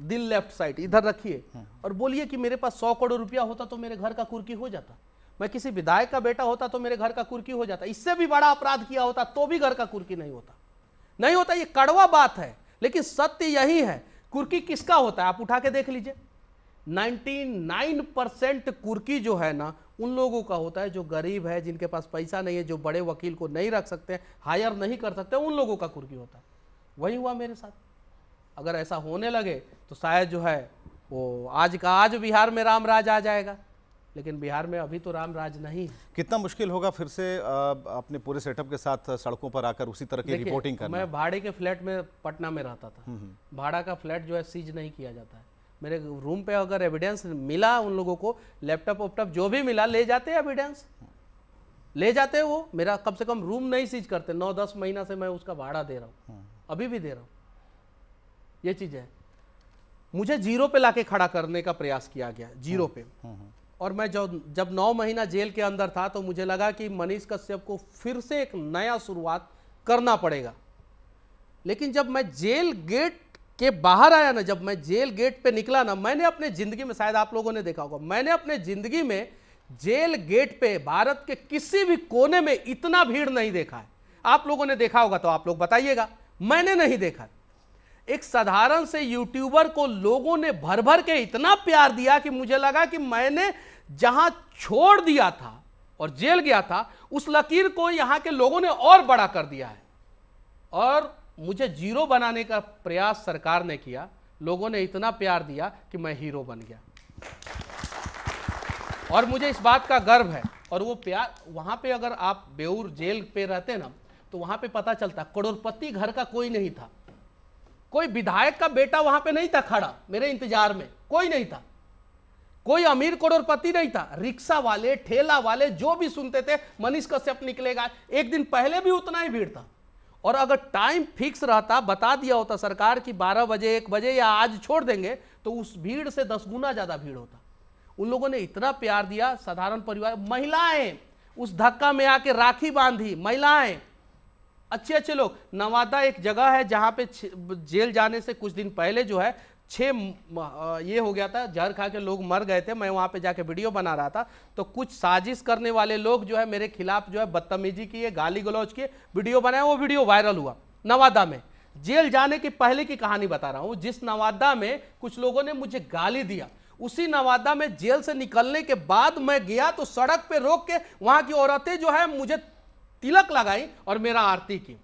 S2: दिल लेफ्ट साइड इधर रखिए और बोलिए कि मेरे पास सौ करोड़ रुपया होता तो मेरे घर का कुर्की हो जाता मैं किसी विधायक का बेटा होता तो मेरे घर का कुर्की हो जाता इससे भी बड़ा अपराध किया होता तो भी घर का कुर्की नहीं होता नहीं होता ये कड़वा बात है लेकिन सत्य यही है कुर्की किसका होता है आप उठा के देख लीजिए 99 परसेंट कुर्की जो है ना उन लोगों का होता है जो गरीब है जिनके पास पैसा नहीं है जो बड़े वकील को नहीं रख सकते हायर नहीं कर सकते उन लोगों का कुर्की होता है वही हुआ मेरे साथ अगर ऐसा होने लगे तो शायद जो है वो आज का आज बिहार में राम राज आ जाएगा लेकिन बिहार में अभी तो राम राज नहीं कितना मुश्किल होगा फिर से
S1: अपने पूरे सेटअप के साथ सड़कों पर आकर उसी तरह की रिपोर्टिंग करना मैं
S2: भाड़े के फ्लैट में पटना में रहता था हम्म, हम्म। भाड़ा का फ्लैट जो है सीज नहीं किया जाता है मेरे रूम पे अगर एविडेंस मिला उन लोगों को लैपटॉप वैपटॉप जो भी मिला ले जाते हैं एविडेंस ले जाते हैं वो मेरा कम से कम रूम नहीं सीज करते नौ दस महीना से मैं उसका भाड़ा दे रहा हूँ हम्म। अभी भी दे रहा हूँ ये चीज़ है मुझे जीरो पे लाके खड़ा करने का प्रयास किया गया जीरो पे हम्म, हम्म, हम्म। और मैं जब जब नौ महीना जेल के अंदर था तो मुझे लगा कि मनीष कश्यप को फिर से एक नया शुरुआत करना पड़ेगा लेकिन जब मैं जेल गेट के बाहर आया ना जब मैं जेल गेट पे निकला ना मैंने अपने ज़िंदगी में शायद आप लोगों ने देखा होगा मैंने अपने ज़िंदगी में जेल गेट पे भारत के किसी भी कोने में इतना भीड़ नहीं देखा है आप लोगों ने देखा होगा तो आप लोग बताइएगा मैंने नहीं देखा एक साधारण से यूट्यूबर को लोगों ने भर भर के इतना प्यार दिया कि मुझे लगा कि मैंने जहां छोड़ दिया था और जेल गया था उस लकीर को यहां के लोगों ने और बड़ा कर दिया है और मुझे जीरो बनाने का प्रयास सरकार ने किया लोगों ने इतना प्यार दिया कि मैं हीरो बन गया और मुझे इस बात का गर्व है और वो प्यार वहां पे अगर आप बेऊर जेल पे रहते ना तो वहां पे पता चलता करोड़पति घर का कोई नहीं था कोई विधायक का बेटा वहां पे नहीं था खड़ा मेरे इंतजार में कोई नहीं था कोई अमीर करोड़पति नहीं था रिक्शा वाले ठेला वाले जो भी सुनते थे मनीष कश्यप निकलेगा एक दिन पहले भी उतना ही भीड़ था और अगर टाइम फिक्स रहता बता दिया होता सरकार कि 12 बजे एक बजे या आज छोड़ देंगे तो उस भीड़ से दस गुना ज़्यादा भीड़ होता उन लोगों ने इतना प्यार दिया साधारण परिवार महिलाएं उस धक्का में आके राखी बांधी महिलाएं अच्छे अच्छे लोग नवादा एक जगह है जहाँ पे जेल जाने से कुछ दिन पहले जो है छः ये हो गया था जहर खा के लोग मर गए थे मैं वहाँ पे जाके वीडियो बना रहा था तो कुछ साजिश करने वाले लोग जो है मेरे खिलाफ जो है बदतमीजी किए गाली गलौज किए वीडियो बनाया वो वीडियो वायरल हुआ नवादा में जेल जाने के पहले की कहानी बता रहा हूँ जिस नवादा में कुछ लोगों ने मुझे गाली दिया उसी नवादा में जेल से निकलने के बाद मैं गया तो सड़क पे रोक के वहां की औरतें जो है मुझे तिलक लगाई और मेरा आरती की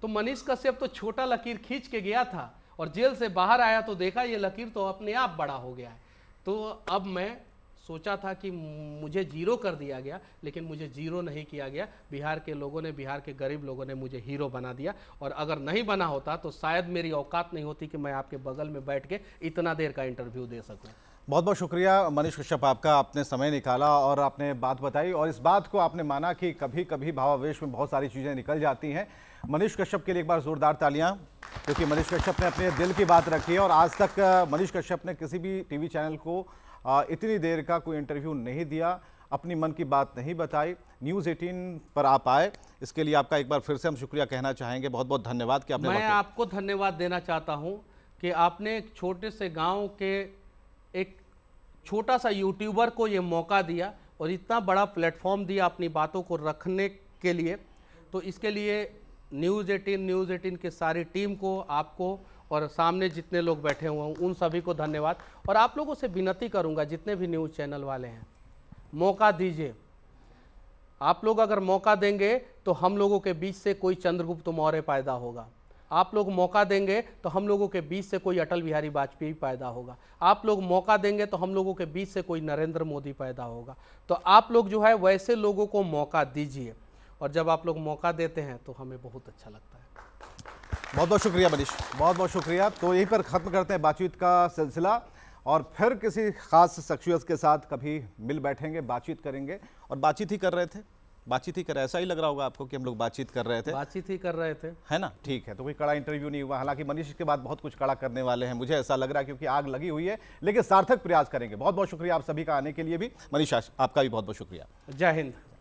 S2: तो मनीष कश्यप तो छोटा लकीर खींच के गया था और जेल से बाहर आया तो देखा ये लकीर तो अपने आप बड़ा हो गया है तो अब मैं सोचा था कि मुझे जीरो कर दिया गया लेकिन मुझे जीरो नहीं किया गया बिहार के लोगों ने बिहार के गरीब लोगों ने मुझे हीरो बना दिया और अगर नहीं बना होता तो शायद मेरी औकात नहीं होती कि मैं आपके बगल में बैठ के इतना देर का इंटरव्यू दे सकूँ
S1: बहुत बहुत शुक्रिया मनीष कश्यप आपका आपने समय निकाला और आपने बात बताई और इस बात को आपने माना कि कभी कभी भावावेश में बहुत सारी चीज़ें निकल जाती हैं मनीष कश्यप के लिए एक बार ज़ोरदार तालियां क्योंकि मनीष कश्यप ने अपने दिल की बात रखी है और आज तक मनीष कश्यप ने किसी भी टीवी चैनल को इतनी देर का कोई इंटरव्यू नहीं दिया अपनी मन की बात नहीं बताई न्यूज़ एटीन पर आप आए इसके लिए आपका एक बार फिर से हम शुक्रिया कहना चाहेंगे बहुत बहुत धन्यवाद कि आपने मैं
S2: आपको धन्यवाद देना चाहता हूँ कि आपने एक छोटे से गाँव के एक छोटा सा यूट्यूबर को ये मौका दिया और इतना बड़ा प्लेटफॉर्म दिया अपनी बातों को रखने के लिए तो इसके लिए न्यूज़ एटीन न्यूज़ एटीन की सारी टीम को आपको और सामने जितने लोग बैठे हुए हैं उन सभी को धन्यवाद और आप लोगों से विनती करूंगा जितने भी न्यूज़ चैनल वाले हैं मौका दीजिए आप लोग अगर मौका देंगे तो हम लोगों के बीच से कोई चंद्रगुप्त मौर्य पैदा होगा आप लोग मौका देंगे तो हम लोगों के बीच से कोई अटल बिहारी वाजपेयी पैदा होगा आप लोग मौका देंगे तो हम लोगों के बीच से कोई नरेंद्र मोदी पैदा होगा तो आप लोग जो है वैसे लोगों को मौका दीजिए और जब आप लोग मौका देते हैं तो हमें बहुत अच्छा लगता
S1: है बहुत बहुत शुक्रिया मनीष बहुत बहुत शुक्रिया तो यहीं पर ख़त्म करते हैं बातचीत का सिलसिला और फिर किसी ख़ास शख्सियत के साथ कभी मिल बैठेंगे बातचीत करेंगे और बातचीत ही कर रहे थे बातचीत ही कर ऐसा ही लग रहा होगा आपको कि हम लोग बातचीत कर रहे थे बातचीत ही कर रहे थे है ना ठीक है तो कोई कड़ा इंटरव्यू नहीं हुआ हालांकि मनीष के बाद बहुत कुछ कड़ा करने वाले हैं मुझे ऐसा लग रहा है क्योंकि आग लगी हुई है लेकिन सार्थक प्रयास करेंगे बहुत बहुत शुक्रिया आप सभी का आने के लिए भी मनीष आपका भी बहुत बहुत शुक्रिया जय हिंद